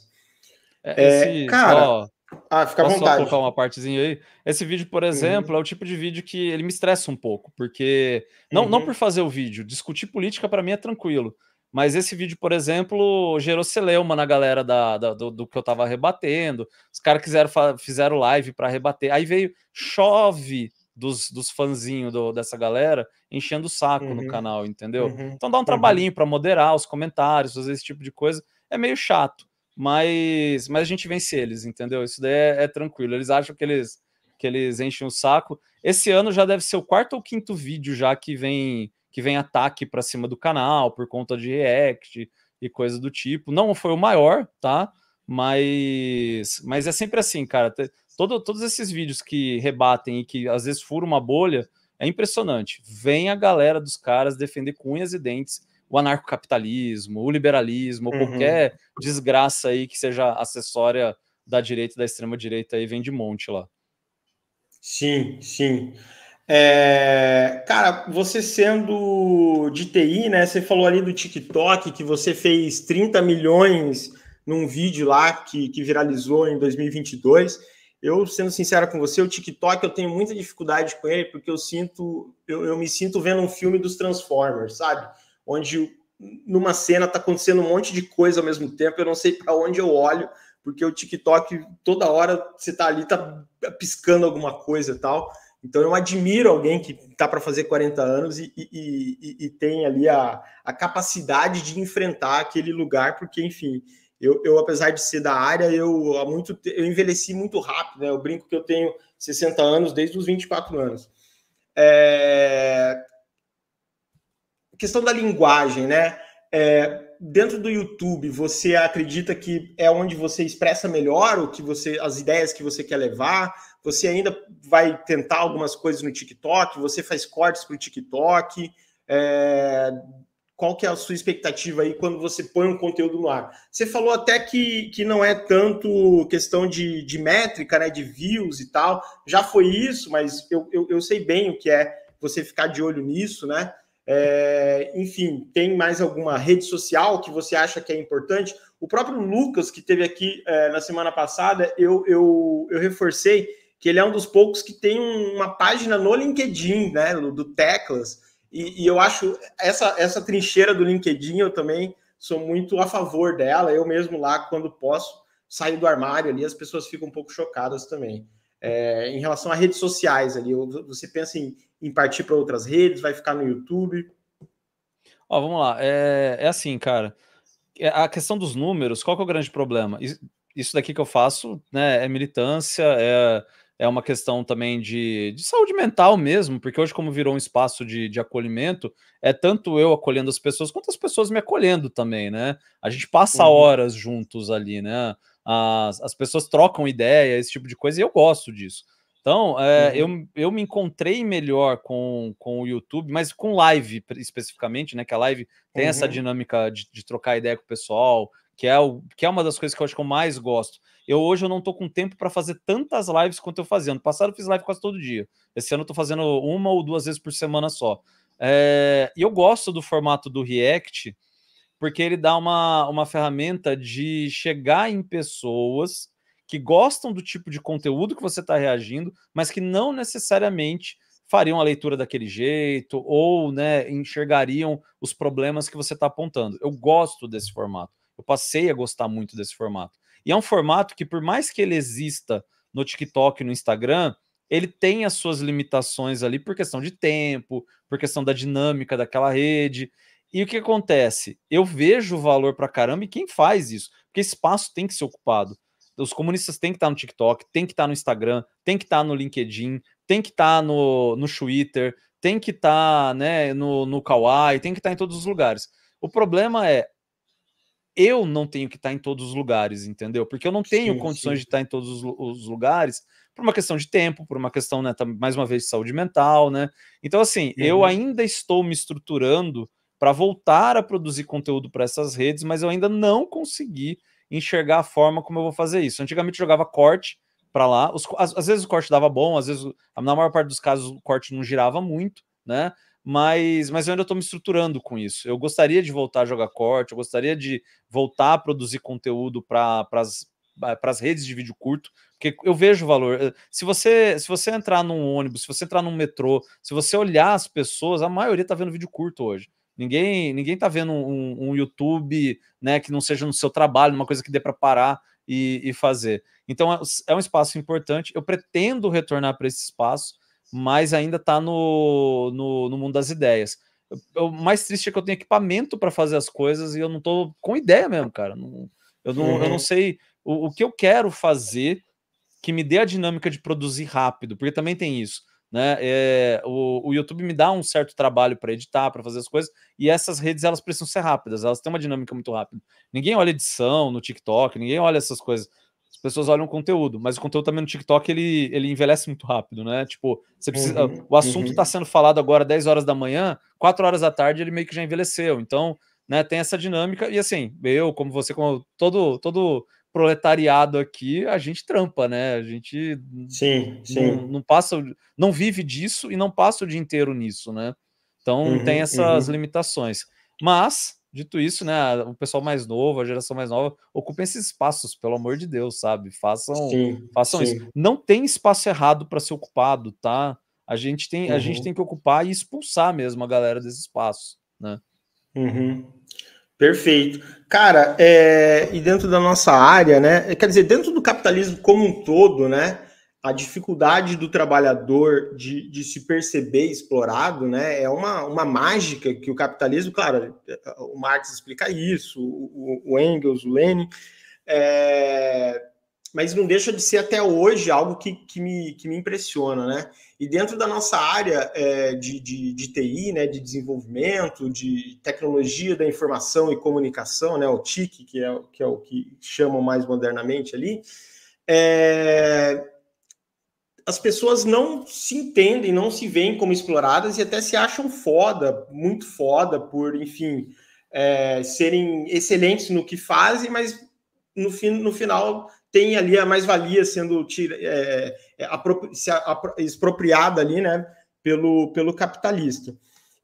É, é, esse, cara, só, ah, fica à vontade. Só colocar uma partezinha aí. Esse vídeo, por uhum. exemplo, uhum. é o tipo de vídeo que ele me estressa um pouco, porque não, uhum. não por fazer o vídeo, discutir política para mim é tranquilo. Mas esse vídeo, por exemplo, gerou celeuma na galera da, da do, do, que eu tava rebatendo. Os caras quiseram fizeram live para rebater. Aí veio chove dos, dos fãzinhos do, dessa galera enchendo o saco uhum. no canal, entendeu? Uhum. Então dá um uhum. trabalhinho para moderar os comentários, fazer esse tipo de coisa. É meio chato mas, mas a gente vence eles, entendeu? Isso daí é, é tranquilo. Eles acham que eles, que eles enchem o saco. Esse ano já deve ser o quarto ou quinto vídeo já que vem que vem ataque para cima do canal por conta de react e coisa do tipo. Não foi o maior, tá? Mas mas é sempre assim, cara. Todo, todos esses vídeos que rebatem e que às vezes furam uma bolha, é impressionante. Vem a galera dos caras defender com unhas e dentes o anarcocapitalismo, o liberalismo, uhum. qualquer desgraça aí que seja acessória da direita e da extrema direita aí vem de monte lá. Sim, sim. É, cara, você sendo de TI, né? Você falou ali do TikTok que você fez 30 milhões num vídeo lá que, que viralizou em 2022. Eu, sendo sincero com você, o TikTok eu tenho muita dificuldade com ele porque eu sinto, eu, eu me sinto vendo um filme dos Transformers, sabe? onde numa cena está acontecendo um monte de coisa ao mesmo tempo, eu não sei para onde eu olho, porque o TikTok toda hora você tá ali, tá piscando alguma coisa e tal. Então eu admiro alguém que tá para fazer 40 anos e, e, e, e tem ali a, a, capacidade de enfrentar aquele lugar, porque enfim, eu, eu apesar de ser da área, eu há muito eu envelheci muito rápido, né? Eu brinco que eu tenho 60 anos desde os 24 anos. É, questão da linguagem, né? É, dentro do YouTube, você acredita que é onde você expressa melhor o que você, as ideias que você quer levar? Você ainda vai tentar algumas coisas no TikTok? Você faz cortes para o TikTok? É, qual que é a sua expectativa aí quando você põe um conteúdo no ar? Você falou até que, que não é tanto questão de, de métrica, né, de views e tal. Já foi isso, mas eu, eu, eu sei bem o que é você ficar de olho nisso, né? É, enfim, tem mais alguma rede social que você acha que é importante? O próprio Lucas, que teve aqui é, na semana passada, eu, eu, eu reforcei que ele é um dos poucos que tem uma página no LinkedIn, né, do, Teclas. E, e, eu acho essa, essa trincheira do LinkedIn, eu também sou muito a favor dela. Eu mesmo lá, quando posso, saio do armário ali, as pessoas ficam um pouco chocadas também. É, em relação a redes sociais ali, você pensa em, em partir para outras redes, vai ficar no YouTube? Ó, vamos lá. É, é assim, cara. É, a questão dos números, qual que é o grande problema? Isso daqui que eu faço, né, é militância, é, é uma questão também de, de saúde mental mesmo, porque hoje, como virou um espaço de, de acolhimento, é tanto eu acolhendo as pessoas quanto as pessoas me acolhendo também, né? A gente passa uhum. horas juntos ali, né? as, as pessoas trocam ideia, esse tipo de coisa, e eu gosto disso. Então, é, uhum. eu, eu me encontrei melhor com, com o YouTube, mas com live especificamente, né? Que a live tem uhum. essa dinâmica de, de, trocar ideia com o pessoal, que é, o, que é uma das coisas que eu acho que eu mais gosto. Eu hoje eu não tô com tempo para fazer tantas lives quanto eu fazia. No passado eu fiz live quase todo dia. Esse ano eu tô fazendo uma ou duas vezes por semana só. É, e eu gosto do formato do React, porque ele dá uma, uma ferramenta de chegar em pessoas que gostam do tipo de conteúdo que você está reagindo, mas que não necessariamente fariam a leitura daquele jeito ou né, enxergariam os problemas que você está apontando. Eu gosto desse formato. Eu passei a gostar muito desse formato. E é um formato que, por mais que ele exista no TikTok e no Instagram, ele tem as suas limitações ali por questão de tempo, por questão da dinâmica daquela rede. E o que acontece? Eu vejo o valor pra caramba e quem faz isso? Porque espaço tem que ser ocupado. Os comunistas têm que estar no TikTok, têm que estar no Instagram, têm que estar no LinkedIn, têm que estar no, no Twitter, têm que estar né, no, no Kawaii, têm que estar em todos os lugares. O problema é, eu não tenho que estar em todos os lugares, entendeu? Porque eu não tenho sim, condições sim. de estar em todos os, os lugares por uma questão de tempo, por uma questão, né, mais uma vez, de saúde mental, né? Então, assim, uhum. eu ainda estou me estruturando para voltar a produzir conteúdo para essas redes, mas eu ainda não consegui enxergar a forma como eu vou fazer isso. Antigamente eu jogava corte para lá, os, às, às, vezes o corte dava bom, às vezes, na maior parte dos casos, o corte não girava muito, né? Mas, mas eu ainda estou me estruturando com isso. Eu gostaria de voltar a jogar corte, eu gostaria de voltar a produzir conteúdo para as redes de vídeo curto, porque eu vejo o valor. Eh, se você, se você entrar num ônibus, se você entrar num metrô, se você olhar as pessoas, a maioria está vendo vídeo curto hoje. Ninguém ninguém tá vendo um, um, YouTube né, que não seja no seu trabalho, uma coisa que dê para parar e, e, fazer. Então é um é espaço importante. Eu pretendo retornar para esse espaço, mas ainda está no, no, no mundo das ideias. O mais triste é que eu tenho equipamento para fazer as coisas e eu não tô com ideia mesmo, cara. Não, eu, não, uhum. eu não uhum. sei o, o que eu quero fazer que me dê a dinâmica de produzir rápido, porque também tem isso né? É, o, o, YouTube me dá um certo trabalho para editar, para fazer as coisas, e essas redes elas precisam ser rápidas, elas têm uma dinâmica muito rápida. Ninguém olha edição no TikTok, ninguém olha essas coisas. As pessoas olham o conteúdo, mas o conteúdo também no TikTok ele, ele envelhece muito rápido, né? Tipo, você precisa, uhum, o assunto está uhum. Tá sendo falado agora 10 horas da manhã, 4 horas da tarde ele meio que já envelheceu. Então, né, tem essa dinâmica e assim, eu, como você, como todo todo proletariado aqui, a gente trampa, né? A gente sim, sim. Não, não, passa, não vive disso e não passa o dia inteiro nisso, né? Então uhum, tem essas uhum. limitações. Mas, dito isso, né? O pessoal mais novo, a geração mais nova, ocupem esses espaços, pelo amor de Deus, sabe? Façam, sim, façam sim. isso. Não tem espaço errado para ser ocupado, tá? A gente tem, uhum. a gente uhum. tem que ocupar e expulsar mesmo a galera desse espaço, né? Uhum. Perfeito. Cara, é, e dentro da nossa área, né? É, quer dizer, dentro do capitalismo como um todo, né? A dificuldade do trabalhador de, de se perceber explorado, né? É uma, uma mágica que o capitalismo, claro, o Marx explica isso, o, o Engels, o Lenin, é, mas não deixa de ser até hoje algo que, que, me, que me impressiona, né? E dentro da nossa área é, de, de, de, TI, né, de desenvolvimento, de tecnologia da informação e comunicação, né, o TIC, que é, que é o que chamam mais modernamente ali, é, as pessoas não se entendem, não se veem como exploradas e até se acham foda, muito foda, por, enfim, é, serem excelentes no que fazem, mas no, fim, no final tem ali a mais-valia sendo tira, é, é expropriada ali, né, pelo, pelo capitalista.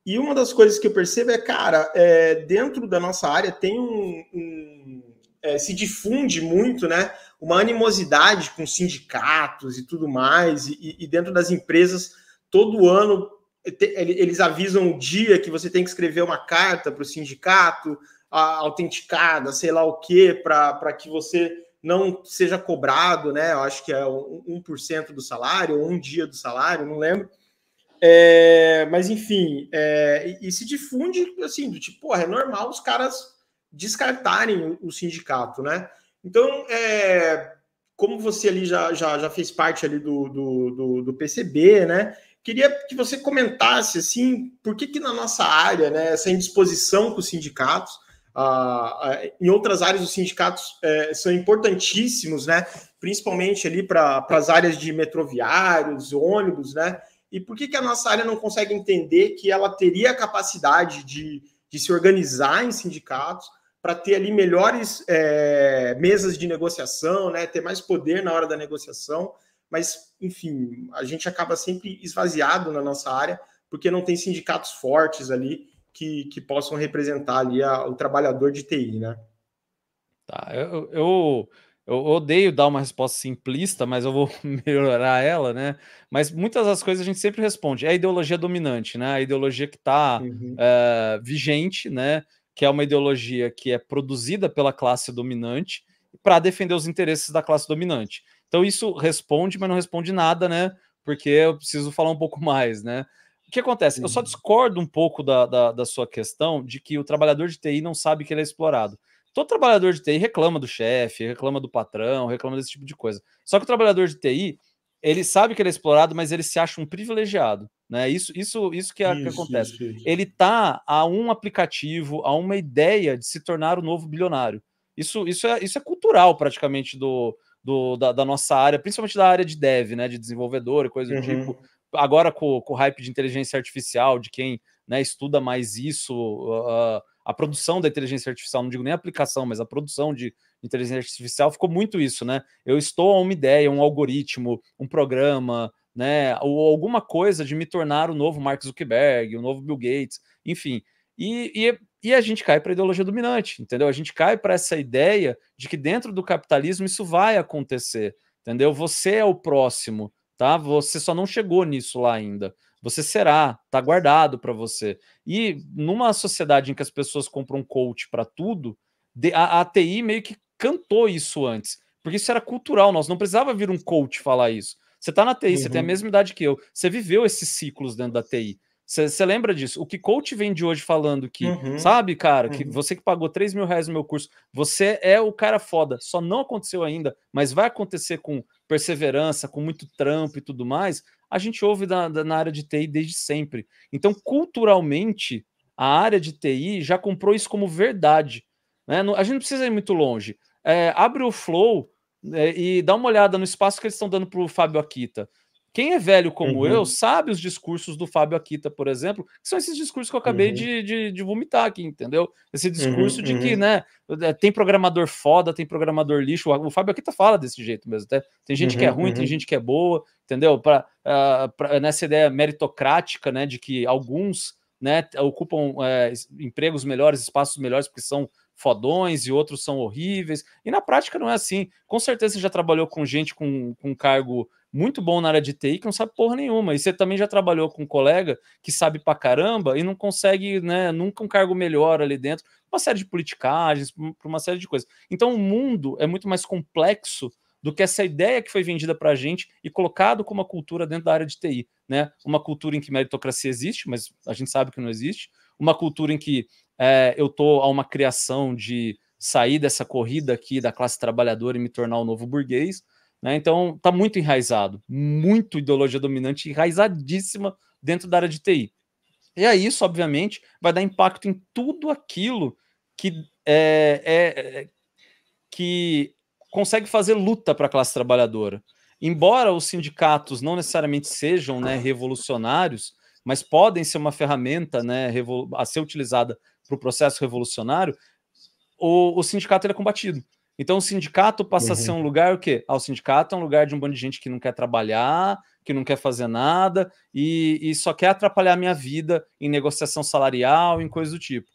E uma das coisas que eu percebo é, cara, é, dentro da nossa área tem um, um é, se difunde muito, né, uma animosidade com sindicatos e tudo mais, e, e dentro das empresas todo ano eles avisam o dia que você tem que escrever uma carta para o sindicato a, autenticada, sei lá o que, para que você não seja cobrado, né? Eu acho que é 1% do salário, ou um dia do salário, não lembro. É, mas enfim, é, e, se difunde assim, do tipo, porra, é normal os caras descartarem o, o sindicato, né? Então, é, como você ali já, já, já fez parte ali do, do, do, do, PCB, né? Queria que você comentasse assim, por que, que na nossa área, né, essa indisposição com os sindicatos, ah, ah, em outras áreas, os sindicatos é, são importantíssimos, né? principalmente ali para as áreas de metroviários, ônibus, né? E por que, que a nossa área não consegue entender que ela teria a capacidade de, de se organizar em sindicatos para ter ali melhores é, mesas de negociação, né? ter mais poder na hora da negociação? Mas, enfim, a gente acaba sempre esvaziado na nossa área porque não tem sindicatos fortes ali que, que possam representar ali a, o trabalhador de TI, né? Tá, eu, eu, eu, odeio dar uma resposta simplista, mas eu vou melhorar ela, né? Mas muitas das coisas a gente sempre responde. É a ideologia dominante, né? A ideologia que está uhum. uh, vigente, né? Que é uma ideologia que é produzida pela classe dominante para defender os interesses da classe dominante. Então isso responde, mas não responde nada, né? Porque eu preciso falar um pouco mais, né? que acontece? Eu só uhum. discordo um pouco da, da, da, sua questão de que o trabalhador de TI não sabe que ele é explorado. Todo trabalhador de TI reclama do chefe, reclama do patrão, reclama desse tipo de coisa. Só que o trabalhador de TI, ele sabe que ele é explorado, mas ele se acha um privilegiado. Né? Isso, isso, isso que, é, isso, que acontece. Isso, isso. Ele está a um aplicativo, a uma ideia de se tornar o novo bilionário. Isso, isso, é, isso é cultural praticamente do, do, da, da, nossa área, principalmente da área de dev, né? De desenvolvedor e coisa do uhum. tipo agora com, com, o hype de inteligência artificial, de quem né, estuda mais isso, uh, a produção da inteligência artificial, não digo nem a aplicação, mas a produção de inteligência artificial ficou muito isso, né? Eu estou a uma ideia, um algoritmo, um programa, né? Ou alguma coisa de me tornar o novo Mark Zuckerberg, o novo Bill Gates, enfim. E, e, e a gente cai para a ideologia dominante, entendeu? A gente cai para essa ideia de que dentro do capitalismo isso vai acontecer, entendeu? Você é o próximo, tá? Você só não chegou nisso lá ainda. Você será, tá guardado para você. E numa sociedade em que as pessoas compram coach para tudo, a, a TI meio que cantou isso antes, porque isso era cultural, nós não precisava vir um coach falar isso. Você tá na TI, uhum. você tem a uhum. mesma idade que eu, você viveu esses ciclos dentro da TI. Você lembra disso? O que coach vem de hoje falando que, uhum. sabe, cara, que uhum. você que pagou 3 mil reais no meu curso, você é o cara foda. Só não aconteceu ainda, mas vai acontecer com perseverança, com muito trampo e tudo mais, a gente ouve na, na área de TI desde sempre. Então, culturalmente, a área de TI já comprou isso como verdade. Né? A gente não precisa ir muito longe. É, abre o Flow é, e dá uma olhada no espaço que eles estão dando para o Fábio Akita. Quem é velho como uhum. eu sabe os discursos do Fábio Akita, por exemplo, que são esses discursos que eu acabei uhum. de, de, de, vomitar aqui, entendeu? Esse uhum, discurso uhum, de que, uhum. né, é, tem programador foda, tem programador lixo. O Fábio Akita fala desse jeito mesmo. Tá? Tem gente que é uhum, ruim, tem gente que é boa, entendeu? Pra, uh, pra, nessa ideia meritocrática, né, de que alguns né, ocupam eh, empregos melhores, espaços melhores, porque são fodões e outros são horríveis. E na prática não é assim. Com certeza você já trabalhou com gente com, com cargo muito bom na área de TI que não sabe porra nenhuma. E você também já trabalhou com um colega que sabe pra caramba e não consegue, né, nunca um cargo melhor ali dentro. Uma série de politicagens, para uma série de coisas. Então o mundo é muito mais complexo do que essa ideia que foi vendida para a gente e colocado como uma cultura dentro da área de TI, né? Uma cultura em que meritocracia existe, mas a gente sabe que não existe. Uma cultura em que é, eu estou a uma criação de sair dessa corrida aqui da classe trabalhadora e me tornar o um novo burguês. Né? Então, está muito enraizado, muito ideologia dominante, enraizadíssima dentro da área de TI. E aí, isso, obviamente, vai dar impacto em tudo aquilo que é, é, é que consegue fazer luta para a classe trabalhadora. Embora os sindicatos não necessariamente sejam né, revolucionários, mas podem ser uma ferramenta né, a ser utilizada para o processo revolucionário, o, o sindicato é combatido. Então o sindicato passa uhum. a ser uhum. um lugar o quê? Ah, o sindicato é um lugar de um bando de gente que não quer trabalhar, que não quer fazer nada e, e só quer atrapalhar a minha vida em negociação salarial, em coisas do tipo.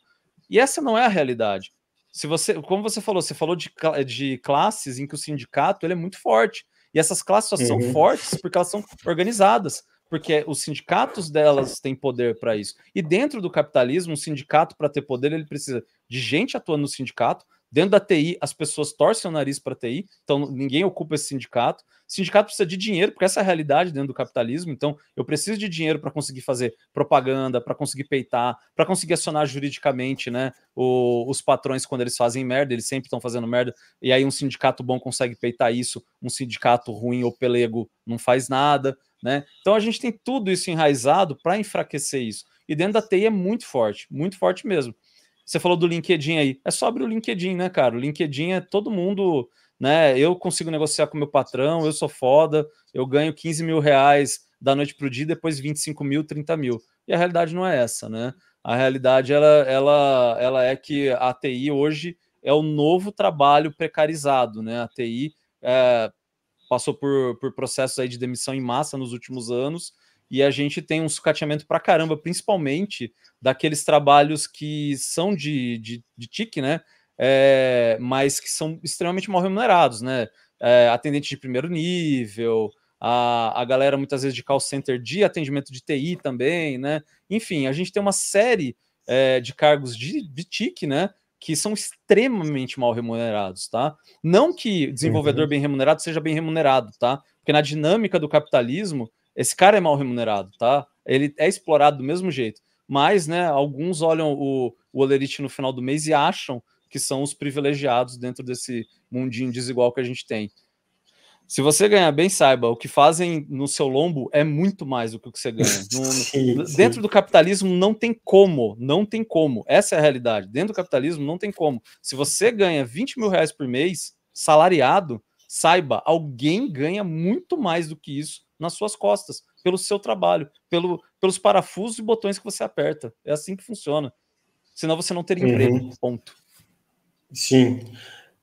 E essa não é a realidade. Se você, como você falou, você falou de, de classes em que o sindicato ele é muito forte. E essas classes só uhum. são fortes porque elas são organizadas porque os sindicatos delas têm poder para isso. E dentro do capitalismo, um sindicato para ter poder, ele precisa de gente atuando no sindicato, Dentro da TI, as pessoas torcem o nariz para a TI, então ninguém ocupa esse sindicato. O sindicato precisa de dinheiro, porque essa é a realidade dentro do capitalismo. Então, eu preciso de dinheiro para conseguir fazer propaganda, para conseguir peitar, para conseguir acionar juridicamente né, o, os patrões quando eles fazem merda, eles sempre estão fazendo merda. E aí, um sindicato bom consegue peitar isso, um sindicato ruim ou pelego não faz nada. Né? Então, a gente tem tudo isso enraizado para enfraquecer isso. E dentro da TI é muito forte, muito forte mesmo. Você falou do LinkedIn aí. É só abrir o LinkedIn, né, cara? O LinkedIn é todo mundo, né? Eu consigo negociar com meu patrão, eu sou foda, eu ganho 15 mil reais da noite para o dia, depois 25 mil, 30 mil. E a realidade não é essa, né? A realidade ela, ela, ela é que a TI hoje é o novo trabalho precarizado, né? A TI é, eh, passou por, por processos aí de demissão em massa nos últimos anos e a gente tem um sucateamento pra caramba, principalmente daqueles trabalhos que são de, de, de tique, né? É, mas que são extremamente mal remunerados, né? É, atendente de primeiro nível, a, a galera muitas vezes de call center de atendimento de TI também, né? Enfim, a gente tem uma série é, de cargos de, de TIC, né? Que são extremamente mal remunerados, tá? Não que desenvolvedor uhum. bem remunerado seja bem remunerado, tá? Porque na dinâmica do capitalismo, esse cara é mal remunerado, tá? Ele é explorado do mesmo jeito. Mas, né, alguns olham o, o Olerite no final do mês e acham que são os privilegiados dentro desse mundinho desigual que a gente tem. Se você ganhar bem, saiba, o que fazem no seu lombo é muito mais do que o que você ganha. No, no, sim, sim. Dentro do capitalismo não tem como, não tem como. Essa é a realidade. Dentro do capitalismo não tem como. Se você ganha 20 mil reais por mês, salariado, Saiba, alguém ganha muito mais do que isso nas suas costas, pelo seu trabalho, pelo, pelos parafusos e botões que você aperta. É assim que funciona. Senão você não teria uhum. emprego. Ponto. Sim.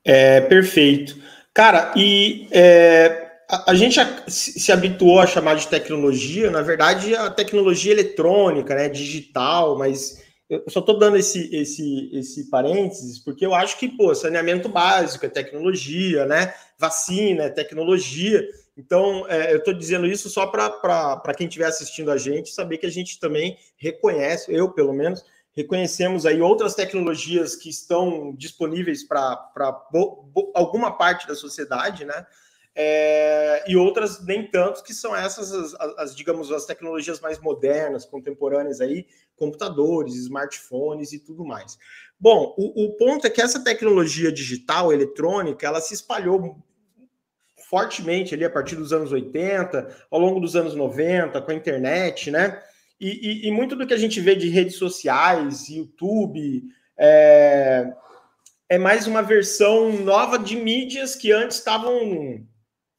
É, perfeito. Cara, e é, a, a, gente se habituou a chamar de tecnologia, na verdade, a tecnologia eletrônica, né, digital, mas eu só estou dando esse, esse, esse parênteses, porque eu acho que, pô, saneamento básico é tecnologia, né? Vacina é tecnologia. Então, é, eu estou dizendo isso só para quem estiver assistindo a gente saber que a gente também reconhece, eu pelo menos, reconhecemos aí outras tecnologias que estão disponíveis para alguma parte da sociedade, né? É, e outras nem tanto, que são essas, as, as, digamos, as tecnologias mais modernas, contemporâneas aí, computadores, smartphones e tudo mais. Bom, o, o ponto é que essa tecnologia digital, eletrônica, ela se espalhou fortemente ali a partir dos anos 80, ao longo dos anos 90, com a internet, né? E, e, e muito do que a gente vê de redes sociais, YouTube, é, é mais uma versão nova de mídias que antes estavam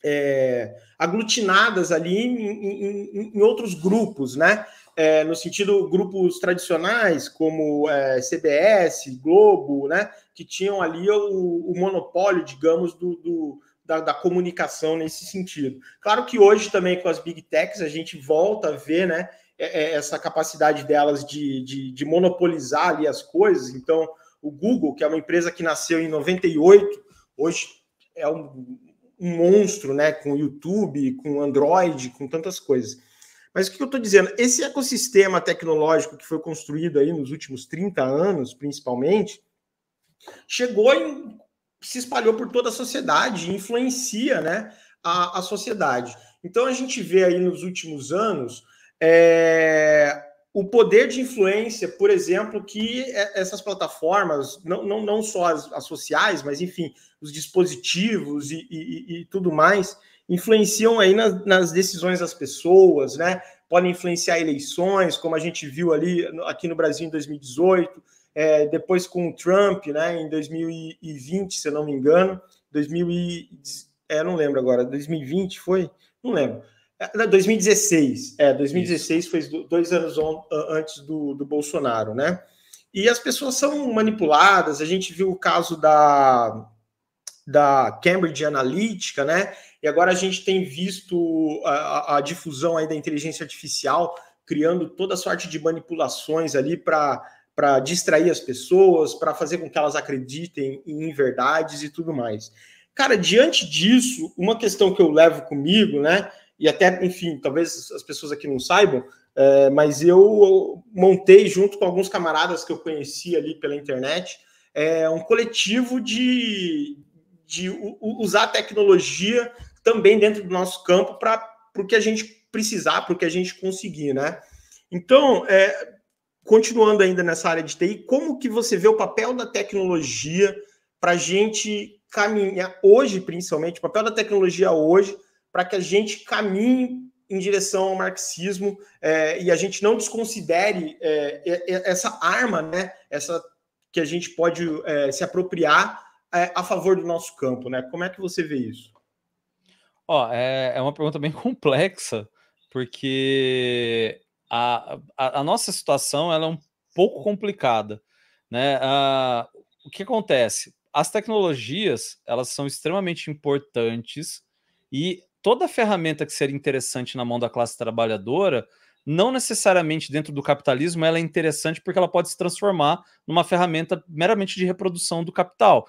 é, aglutinadas ali em, em, em, outros grupos, né? É, no sentido, grupos tradicionais como é, CBS, Globo, né? Que tinham ali o, o monopólio, digamos, do, do da, da, comunicação nesse sentido. Claro que hoje também com as big techs a gente volta a ver, né? É, é, essa capacidade delas de, de, de monopolizar ali as coisas. Então, o Google, que é uma empresa que nasceu em 98, hoje é um, um monstro, né? Com YouTube, com Android, com tantas coisas. Mas o que eu estou dizendo? Esse ecossistema tecnológico que foi construído aí nos últimos 30 anos, principalmente, chegou e se espalhou por toda a sociedade, influencia né, a, a sociedade. Então a gente vê aí nos últimos anos é, o poder de influência, por exemplo, que é, essas plataformas, não, não, não só as, as sociais, mas enfim, os dispositivos e, e, e tudo mais, influenciam aí nas, nas, decisões das pessoas, né? Podem influenciar eleições, como a gente viu ali aqui no Brasil em 2018, é, depois com o Trump, né? Em 2020, se eu não me engano, 2000 e, é, não lembro agora, 2020 foi, não lembro 2016, é, 2016 é, Isso. foi dois anos antes do, do Bolsonaro, né? E as pessoas são manipuladas, a gente viu o caso da, da Cambridge Analytica, né? E agora a gente tem visto a, a difusão aí da inteligência artificial criando toda sorte de manipulações ali para distrair as pessoas, para fazer com que elas acreditem em verdades e tudo mais. Cara, diante disso, uma questão que eu levo comigo, né? e até, enfim, talvez as pessoas aqui não saibam, é, mas eu montei junto com alguns camaradas que eu conheci ali pela internet é, um coletivo de, de usar a tecnologia também dentro do nosso campo para o que a gente precisar, para o que a gente conseguir, né? Então, é, continuando ainda nessa área de TI, como que você vê o papel da tecnologia para a gente caminhar hoje, principalmente, o papel da tecnologia hoje para que a gente caminhe em direção ao marxismo é, e a gente não desconsidere é, essa arma, né, essa que a gente pode é, se apropriar é, a favor do nosso campo, né? Como é que você vê isso? Ó, é, é uma pergunta bem complexa, porque a, a, a nossa situação ela é um pouco complicada, né? o que acontece? As tecnologias elas são extremamente importantes e toda ferramenta que seria interessante na mão da classe trabalhadora, não necessariamente dentro do capitalismo ela é interessante porque ela pode se transformar numa ferramenta meramente de reprodução do capital.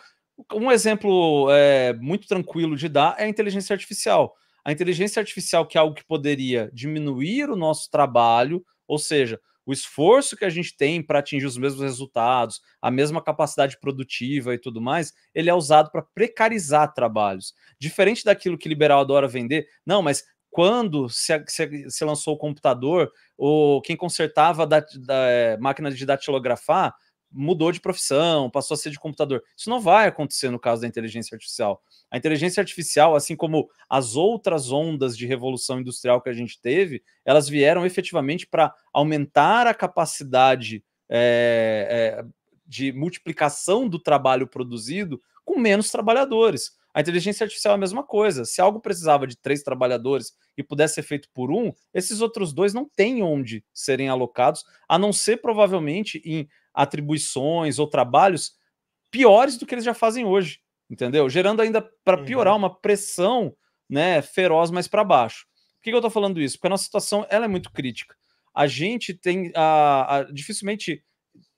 Um exemplo é, muito tranquilo de dar é a inteligência artificial. A inteligência artificial, que é algo que poderia diminuir o nosso trabalho, ou seja, o esforço que a gente tem para atingir os mesmos resultados, a mesma capacidade produtiva e tudo mais, ele é usado para precarizar trabalhos. Diferente daquilo que liberal adora vender, não, mas quando se, se, se lançou o computador, ou quem consertava da, da eh, é, máquina de datilografar mudou de profissão, passou a ser de computador. Isso não vai acontecer no caso da inteligência artificial. A inteligência artificial, assim como as outras ondas de revolução industrial que a gente teve, elas vieram efetivamente para aumentar a capacidade é, é, de multiplicação do trabalho produzido com menos trabalhadores. A inteligência artificial é a mesma coisa. Se algo precisava de três trabalhadores e pudesse ser feito por um, esses outros dois não têm onde serem alocados, a não ser provavelmente em atribuições ou trabalhos piores do que eles já fazem hoje, entendeu? Gerando ainda para uhum. piorar uma pressão, né, feroz mais para baixo. Por que, que eu estou falando isso? Porque a nossa situação ela é muito crítica. A gente tem a, a dificilmente,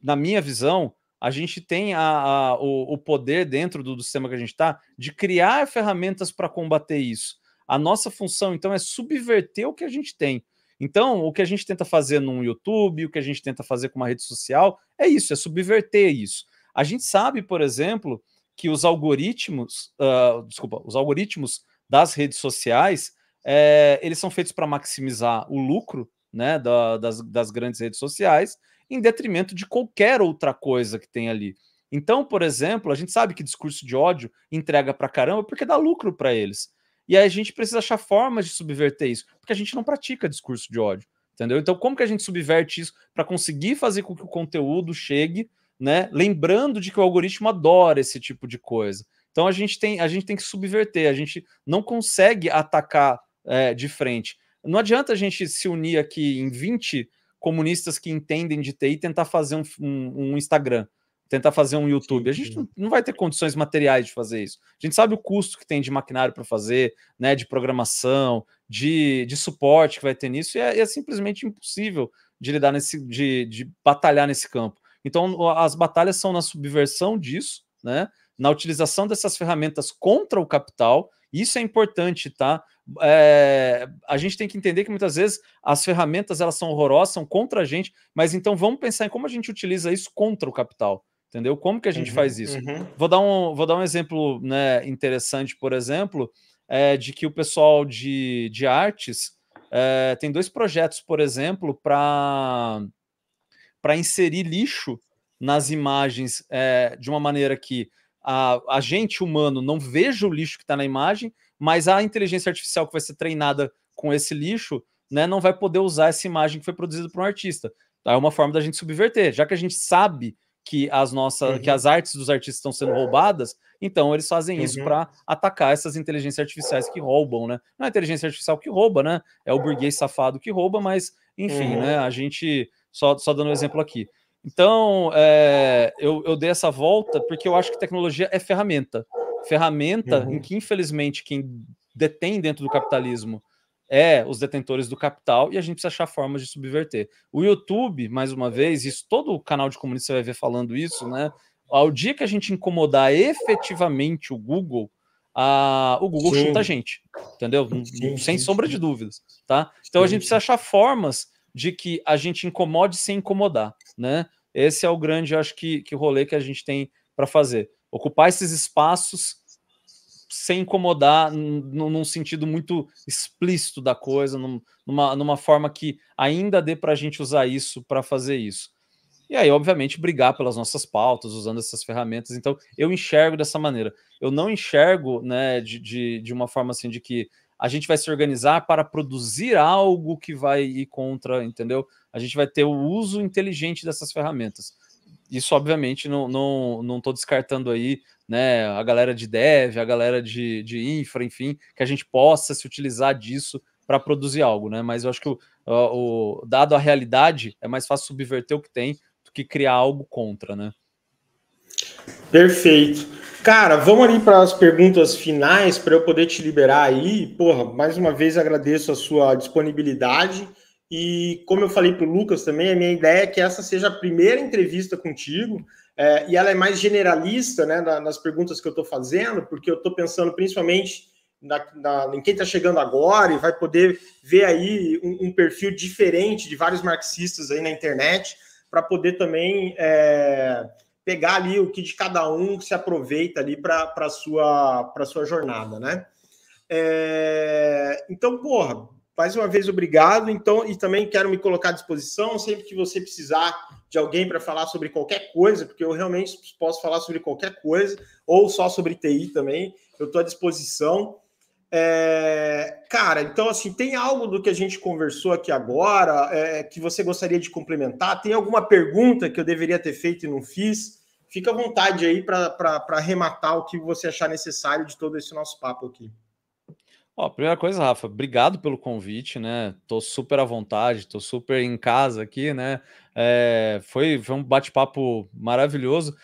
na minha visão, a gente tem a, a, o, o, poder dentro do, do, sistema que a gente está de criar ferramentas para combater isso. A nossa função, então, é subverter o que a gente tem. Então, o que a gente tenta fazer no YouTube, o que a gente tenta fazer com uma rede social, é isso, é subverter isso. A gente sabe, por exemplo, que os algoritmos, uh, desculpa, os algoritmos das redes sociais, é, eles são feitos para maximizar o lucro né, da, das, das grandes redes sociais, em detrimento de qualquer outra coisa que tem ali. Então, por exemplo, a gente sabe que discurso de ódio entrega para caramba porque dá lucro para eles. E aí a gente precisa achar formas de subverter isso, porque a gente não pratica discurso de ódio entendeu? Então, como que a gente subverte isso para conseguir fazer com que o conteúdo chegue, né? Lembrando de que o algoritmo adora esse tipo de coisa. Então, a gente tem, a gente tem que subverter, a gente não consegue atacar é, de frente. Não adianta a gente se unir aqui em 20 comunistas que entendem de TI e tentar fazer um, um, um Instagram tentar fazer um YouTube. A gente não vai ter condições materiais de fazer isso. A gente sabe o custo que tem de maquinário para fazer, né, de programação, de, de suporte que vai ter nisso, e é, é simplesmente impossível de lidar nesse, de, de batalhar nesse campo. Então, as batalhas são na subversão disso, né, na utilização dessas ferramentas contra o capital. Isso é importante, tá? É, a gente tem que entender que muitas vezes as ferramentas elas são horrorosas, são contra a gente, mas então vamos pensar em como a gente utiliza isso contra o capital. Entendeu? Como que a gente uhum, faz isso? Uhum. Vou, dar um, vou dar um exemplo né, interessante, por exemplo, é, de que o pessoal de, de artes é, tem dois projetos, por exemplo, para inserir lixo nas imagens é, de uma maneira que a, a gente humano não veja o lixo que está na imagem, mas a inteligência artificial que vai ser treinada com esse lixo né, não vai poder usar essa imagem que foi produzida por um artista. Então, é uma forma da gente subverter, já que a gente sabe que as nossas, uhum. que as artes dos artistas estão sendo roubadas, então eles fazem uhum. isso para atacar essas inteligências artificiais que roubam, né? Não é a inteligência artificial que rouba, né? É o burguês safado que rouba, mas enfim, né? uhum. né? A gente só, só dando um exemplo aqui. Então é, eu, eu dei essa volta porque eu acho que tecnologia é ferramenta, ferramenta em uhum. que infelizmente quem detém dentro do capitalismo é os detentores do capital e a gente precisa achar formas de subverter. O YouTube, mais uma vez, isso todo o canal de comunista vai ver falando isso, né? Ao dia que a gente incomodar efetivamente o Google, a, o Google sim. chuta a gente, entendeu? Sim, Sem sim, sombra de dúvidas, tá? Então a gente precisa achar formas de que a gente incomode sem incomodar, né? Esse é o grande, acho que, que rolê que a gente tem para fazer. Ocupar esses espaços sem incomodar num sentido muito explícito da coisa, num, numa, numa forma que ainda dê para a gente usar isso para fazer isso. E aí, obviamente, brigar pelas nossas pautas, usando essas ferramentas. Então, eu enxergo dessa maneira. Eu não enxergo né, de, de, de uma forma assim de que a gente vai se organizar para produzir algo que vai ir contra, entendeu? A gente vai ter o uso inteligente dessas ferramentas. Isso, obviamente, não estou não, não descartando aí né, a galera de dev, a galera de, de infra, enfim, que a gente possa se utilizar disso para produzir algo, né? Mas eu acho que o, o, dado a realidade é mais fácil subverter o que tem do que criar algo contra, né? Perfeito. Cara, vamos ali para as perguntas finais para eu poder te liberar aí. Porra, mais uma vez agradeço a sua disponibilidade. E como eu falei para o Lucas também, a minha ideia é que essa seja a primeira entrevista contigo. É, e ela é mais generalista né, na, nas perguntas que eu estou fazendo, porque eu estou pensando principalmente na, na, em quem está chegando agora e vai poder ver aí um, um, perfil diferente de vários marxistas aí na internet, para poder também é, pegar ali o que de cada um se aproveita ali para a sua, sua jornada, né? É, então, porra, mais uma vez, obrigado. Então, e também quero me colocar à disposição sempre que você precisar de alguém para falar sobre qualquer coisa, porque eu realmente posso falar sobre qualquer coisa, ou só sobre TI também. Eu estou à disposição. É, cara, então assim, tem algo do que a gente conversou aqui agora é, que você gostaria de complementar? Tem alguma pergunta que eu deveria ter feito e não fiz? Fica à vontade aí para arrematar o que você achar necessário de todo esse nosso papo aqui. Ó, primeira coisa, Rafa, obrigado pelo convite, né? Tô super à vontade, tô super em casa aqui, né? É, foi, foi um bate-papo maravilhoso.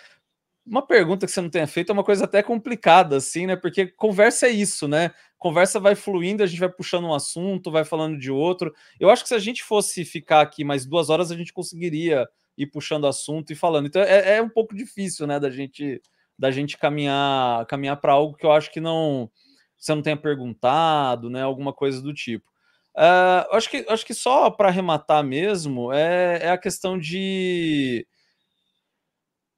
Uma pergunta que você não tenha feito é uma coisa até complicada, assim, né? Porque conversa é isso, né? Conversa vai fluindo, a gente vai puxando um assunto, vai falando de outro. Eu acho que se a gente fosse ficar aqui mais duas horas, a gente conseguiria ir puxando assunto e falando. Então é, é um pouco difícil, né, da gente da gente caminhar caminhar para algo que eu acho que não você não tenha perguntado, né? Alguma coisa do tipo. Uh, acho, que, acho que só para arrematar mesmo é, é a questão de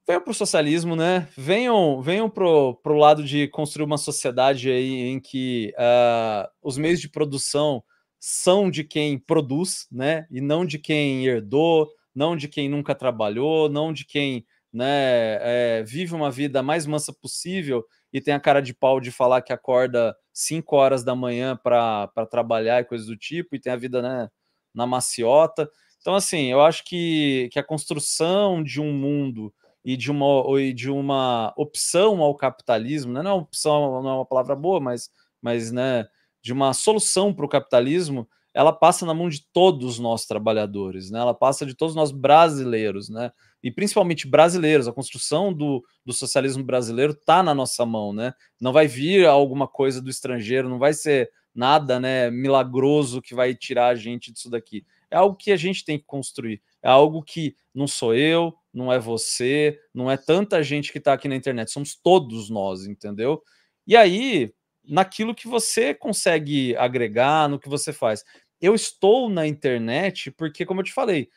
venham para o socialismo, né? Venham, venham para o lado de construir uma sociedade aí em que uh, os meios de produção são de quem produz, né? E não de quem herdou, não de quem nunca trabalhou, não de quem né, é, vive uma vida mais mansa possível e tem a cara de pau de falar que acorda 5 horas da manhã para trabalhar e coisas do tipo, e tem a vida né, na maciota. Então, assim, eu acho que, que a construção de um mundo e de uma, e de uma opção ao capitalismo, né, não é uma opção, não é uma palavra boa, mas, mas né, de uma solução para o capitalismo, ela passa na mão de todos nós trabalhadores, né? Ela passa de todos nós brasileiros, né? e principalmente brasileiros, a construção do, do socialismo brasileiro está na nossa mão, né? Não vai vir alguma coisa do estrangeiro, não vai ser nada né, milagroso que vai tirar a gente disso daqui. É algo que a gente tem que construir, é algo que não sou eu, não é você, não é tanta gente que está aqui na internet, somos todos nós, entendeu? E aí, naquilo que você consegue agregar, no que você faz. Eu estou na internet porque, como eu te falei,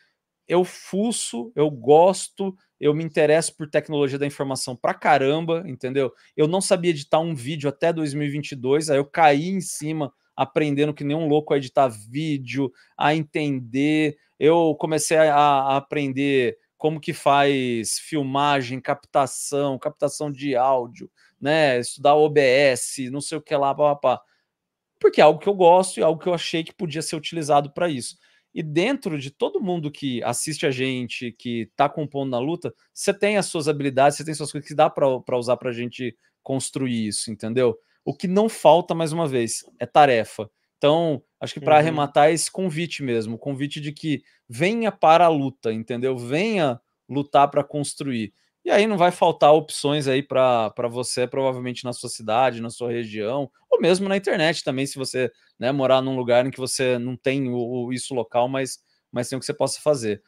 eu fuço, eu gosto, eu me interesso por tecnologia da informação pra caramba, entendeu? Eu não sabia editar um vídeo até 2022, aí eu caí em cima aprendendo que nenhum louco a editar vídeo, a entender. Eu comecei a, a aprender como que faz filmagem, captação, captação de áudio, né? Estudar OBS, não sei o que lá, papá. Porque é algo que eu gosto e algo que eu achei que podia ser utilizado para isso. E dentro de todo mundo que assiste a gente, que está compondo na luta, você tem as suas habilidades, você tem suas coisas que dá para usar para a gente construir isso, entendeu? O que não falta, mais uma vez, é tarefa. Então, acho que para uhum. arrematar é esse convite mesmo, o convite de que venha para a luta, entendeu? Venha lutar para construir. E aí não vai faltar opções aí para você, provavelmente na sua cidade, na sua região, ou mesmo na internet também, se você né, morar num lugar em que você não tem o, o isso local, mas, mas tem o que você possa fazer.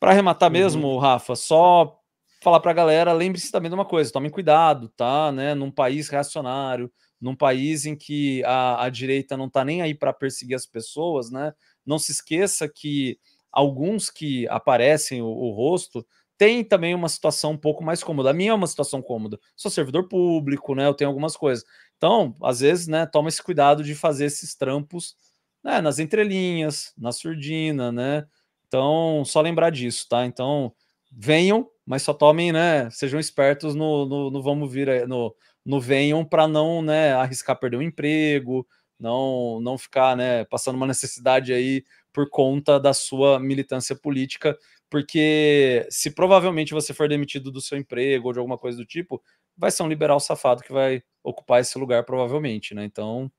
Para arrematar mesmo, uhum. Rafa, só falar para a galera, lembre-se também de uma coisa, tomem cuidado, tá? Né? Num país reacionário, num país em que a, a direita não está nem aí para perseguir as pessoas, né? Não se esqueça que alguns que aparecem o, o rosto tem também uma situação um pouco mais cômoda. A minha é uma situação cômoda. Sou servidor público, né? Eu tenho algumas coisas. Então, às vezes, né, toma esse cuidado de fazer esses trampos né, nas entrelinhas, na surdina, né? Então, só lembrar disso, tá? Então, venham, mas só tomem, né? Sejam espertos no, no, no vamos vir, no, no venham para não, né, arriscar perder o um emprego, não não ficar, né, passando uma necessidade aí por conta da sua militância política porque se provavelmente você for demitido do seu emprego ou de alguma coisa do tipo, vai ser um liberal safado que vai ocupar esse lugar provavelmente, né? Então,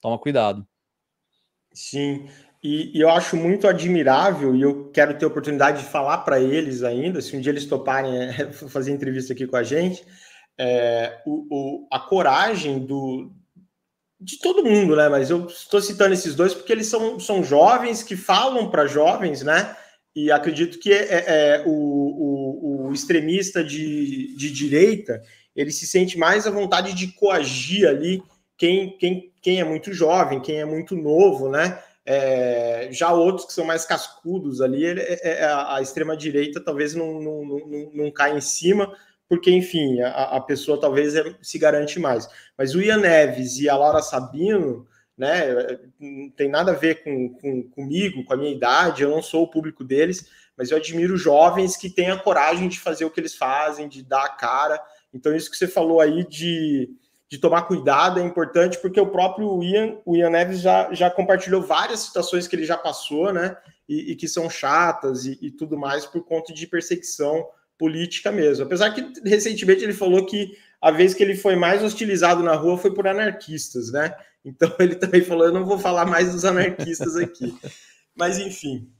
toma cuidado. Sim, e, e eu acho muito admirável e eu quero ter oportunidade de falar para eles ainda, se um dia eles toparem é, fazer entrevista aqui com a gente, é, o, o, a coragem do de todo mundo, né? Mas eu estou citando esses dois porque eles são, são jovens que falam para jovens, né? E acredito que é, é, é o, o, o, extremista de, de direita ele se sente mais à vontade de coagir ali quem, quem, quem é muito jovem, quem é muito novo, né? É, já outros que são mais cascudos ali, é, é, a, a extrema-direita talvez não, não, não, não caia em cima, porque, enfim, a, a pessoa talvez é, se garante mais. Mas o Ian Neves e a Laura Sabino, né? Não tem nada a ver com, com, comigo, com a minha idade, eu não sou o público deles, mas eu admiro jovens que têm a coragem de fazer o que eles fazem, de dar a cara. Então, isso que você falou aí de, de tomar cuidado é importante, porque o próprio Ian, o Ian Neves já, já compartilhou várias situações que ele já passou, né? E, e que são chatas e, e tudo mais por conta de perseguição política mesmo. Apesar que recentemente ele falou que a vez que ele foi mais hostilizado na rua foi por anarquistas, né? Então ele também falou: eu não vou falar mais dos anarquistas aqui. Mas enfim.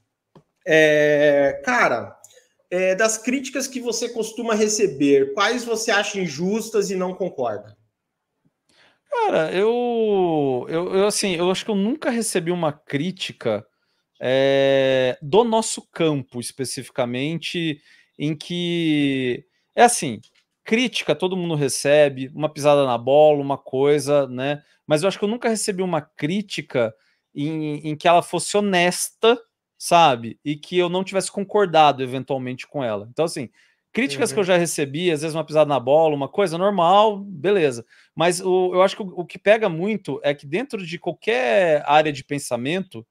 É, cara, é, das críticas que você costuma receber, quais você acha injustas e não concorda? Cara, eu, eu, eu assim, eu acho que eu nunca recebi uma crítica é, do nosso campo especificamente, em que é assim, Crítica todo mundo recebe, uma pisada na bola, uma coisa, né? Mas eu acho que eu nunca recebi uma crítica em, em que ela fosse honesta, sabe? E que eu não tivesse concordado eventualmente com ela. Então, assim, Críticas uhum. que eu uhum. já recebi, às vezes uma pisada na bola, uma coisa normal, beleza. Mas o, eu acho que o, o, que pega muito é que dentro de qualquer área de pensamento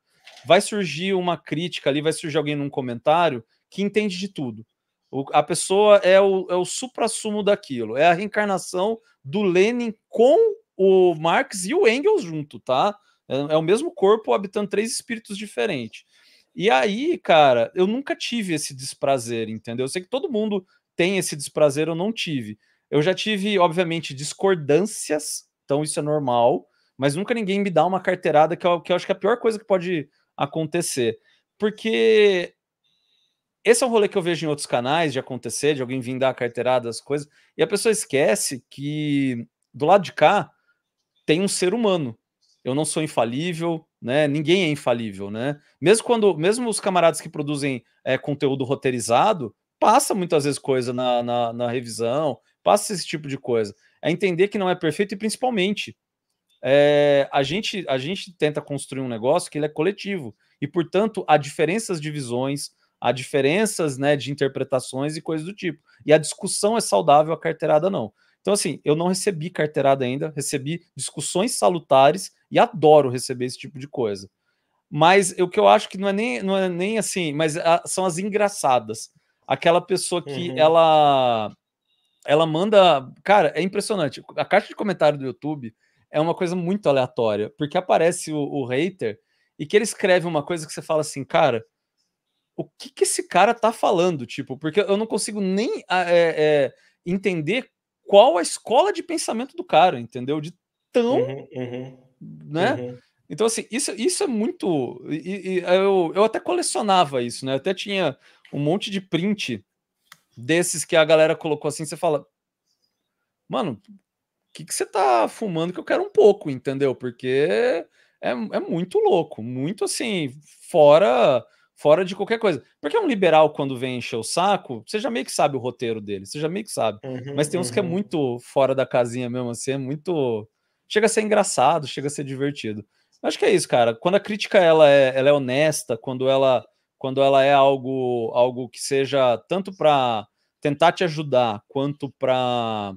vai surgir uma crítica ali, vai surgir alguém num comentário que entende de tudo. O, a pessoa é o, é o supra-sumo daquilo. É a reencarnação do Lenin com o Marx e o Engels junto, tá? É, é o mesmo corpo habitando três espíritos diferentes. E aí, cara, eu nunca tive esse desprazer, entendeu? Eu sei que todo mundo tem esse desprazer, eu não tive. Eu já tive, obviamente, discordâncias, então isso é normal, mas nunca ninguém me dá uma carteirada, que eu, que eu acho que é a pior coisa que pode acontecer. Porque esse é um rolê que eu vejo em outros canais de acontecer, de alguém vir dar a carteirada, as coisas, e a pessoa esquece que do lado de cá tem um ser humano. Eu não sou infalível, né? Ninguém é infalível, né? Mesmo quando, mesmo os camaradas que produzem é, conteúdo roteirizado, passa muitas vezes coisa na, na, na, revisão, passa esse tipo de coisa. É entender que não é perfeito e principalmente é, a gente a gente tenta construir um negócio que ele é coletivo e portanto há diferenças de visões, Há diferenças né, de interpretações e coisas do tipo. E a discussão é saudável, a carteirada não. Então, assim, eu não recebi carteirada ainda, recebi discussões salutares e adoro receber esse tipo de coisa. Mas o que eu acho que não é nem, não é nem assim, mas a, ah, são as engraçadas. Aquela pessoa que uhum. ela ela manda. Cara, é impressionante. A caixa de comentário do YouTube é uma coisa muito aleatória, porque aparece o, o hater e que ele escreve uma coisa que você fala assim, cara, o que, que esse cara tá falando, tipo, porque eu não consigo nem ah, é, é, entender qual a escola de pensamento do cara, entendeu? De tão, uhum, uhum, né? Uhum. Então, assim, isso, isso é muito. E, e, eu, eu até colecionava isso, né? Eu até tinha um monte de print desses que a galera colocou assim. Você fala, mano, o que, que você tá fumando que eu quero um pouco, entendeu? Porque é, é muito louco, muito assim, fora fora de qualquer coisa. Porque um liberal, quando vem encher o saco, você já meio que sabe o roteiro dele, você já meio que sabe. Uhum, Mas tem uns uhum. que é uhum. muito fora da casinha mesmo, assim, é muito. Chega a ser engraçado, chega a ser divertido. Acho que é isso, cara. Quando a crítica ela é, ela é honesta, quando ela, quando ela é algo, algo que seja tanto para tentar te ajudar, quanto para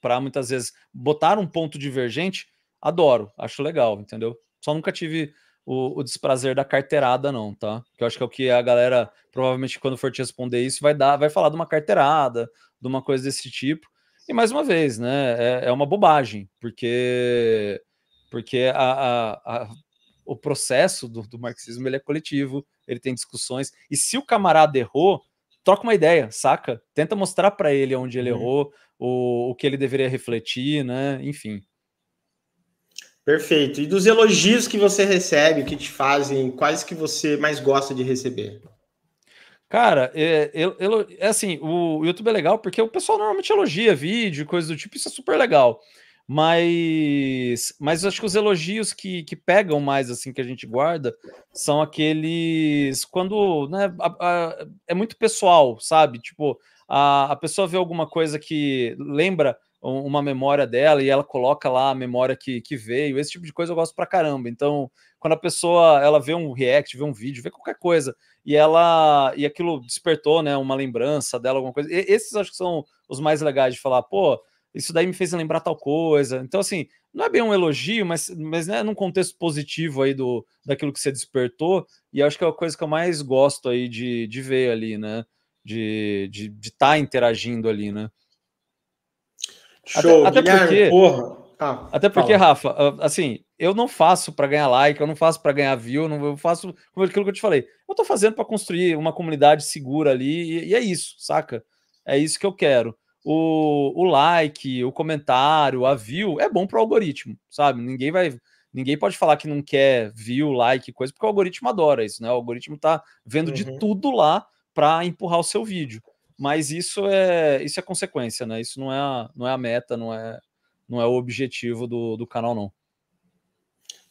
para muitas vezes botar um ponto divergente, adoro, acho legal, entendeu? Só nunca tive o, o, desprazer da carteirada, não, tá? Que eu acho que é o que a galera, provavelmente, quando for te responder isso, vai dar, vai falar de uma carteirada, de uma coisa desse tipo. E mais uma vez, né? É, é uma bobagem, porque, porque a, a, a o processo do, do, marxismo ele é coletivo, ele tem discussões. E se o camarada errou, troca uma ideia, saca? Tenta mostrar para ele onde ele uhum. errou, o, o que ele deveria refletir, né? Enfim. Perfeito. E dos elogios que você recebe, que te fazem, quais que você mais gosta de receber? Cara, é, é, é assim, o YouTube é legal porque o pessoal normalmente elogia vídeo, coisa do tipo, isso é super legal. Mas, mas acho que os elogios que, que pegam mais, assim, que a gente guarda, são aqueles quando, né, a, a, é muito pessoal, sabe? Tipo, a, a pessoa vê alguma coisa que lembra uma memória dela e ela coloca lá a memória que, que veio. Esse tipo de coisa eu gosto pra caramba. Então, quando a pessoa ela vê um react, vê um vídeo, vê qualquer coisa e ela e aquilo despertou, né, uma lembrança dela alguma coisa. E, esses acho que são os mais legais de falar, pô, isso daí me fez lembrar tal coisa. Então assim, não é bem um elogio, mas mas né, num contexto positivo aí do daquilo que você despertou, e acho que é a coisa que eu mais gosto aí de, de ver ali, né? De estar de, de tá interagindo ali, né? Show, até, até porque, porra. Ah, até porque, fala. Rafa, ah, assim, eu não faço para ganhar like, eu não faço para ganhar view, não, eu faço como aquilo que eu te falei. Eu estou fazendo para construir uma comunidade segura ali e, e, é isso, saca? É isso que eu quero. O, o like, o comentário, a view é bom para o algoritmo, sabe? Ninguém vai, ninguém pode falar que não quer view, like, coisa, porque o algoritmo adora isso, né? O algoritmo está vendo uhum. de tudo lá para empurrar o seu vídeo mas isso é isso é consequência, né? Isso não é a, não é a meta, não é não é o objetivo do, do canal, não.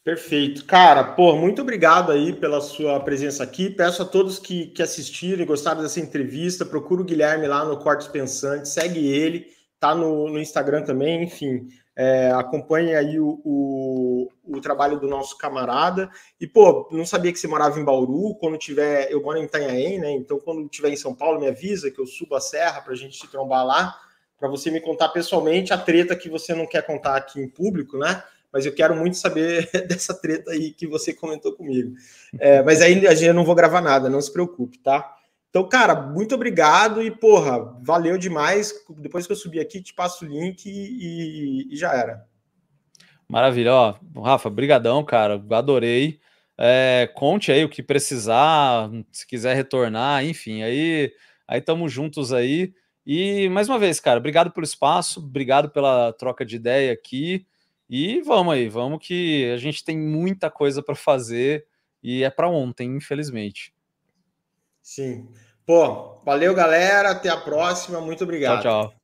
Perfeito. Cara, pô, muito obrigado aí pela sua presença aqui. Peço a todos que, que assistiram e gostaram dessa entrevista, procura o Guilherme lá no Cortes Pensante, segue ele, tá no, no Instagram também, enfim. É, acompanhe aí o, o, o, trabalho do nosso camarada. E, pô, não sabia que você morava em Bauru. Quando tiver, eu moro em Itanhaém, né? Então, quando tiver em São Paulo, me avisa que eu subo a serra para a gente se trombar lá, para você me contar pessoalmente a treta que você não quer contar aqui em público, né? Mas eu quero muito saber dessa treta aí que você comentou comigo. É, mas aí a gente não vou gravar nada, não se preocupe, tá? Então, cara, muito obrigado e, porra, valeu demais. Depois que eu subir aqui, te passo o link e, e, e já era. Maravilha, ó. Rafa, brigadão, cara. Adorei. É, conte aí o que precisar, se quiser retornar, enfim, aí aí estamos juntos aí. E mais uma vez, cara, obrigado pelo espaço, obrigado pela troca de ideia aqui. E vamos aí, vamos que a gente tem muita coisa para fazer e é para ontem, infelizmente. Sim. Pô, valeu, galera. Até a próxima. Muito obrigado. Tchau, tchau.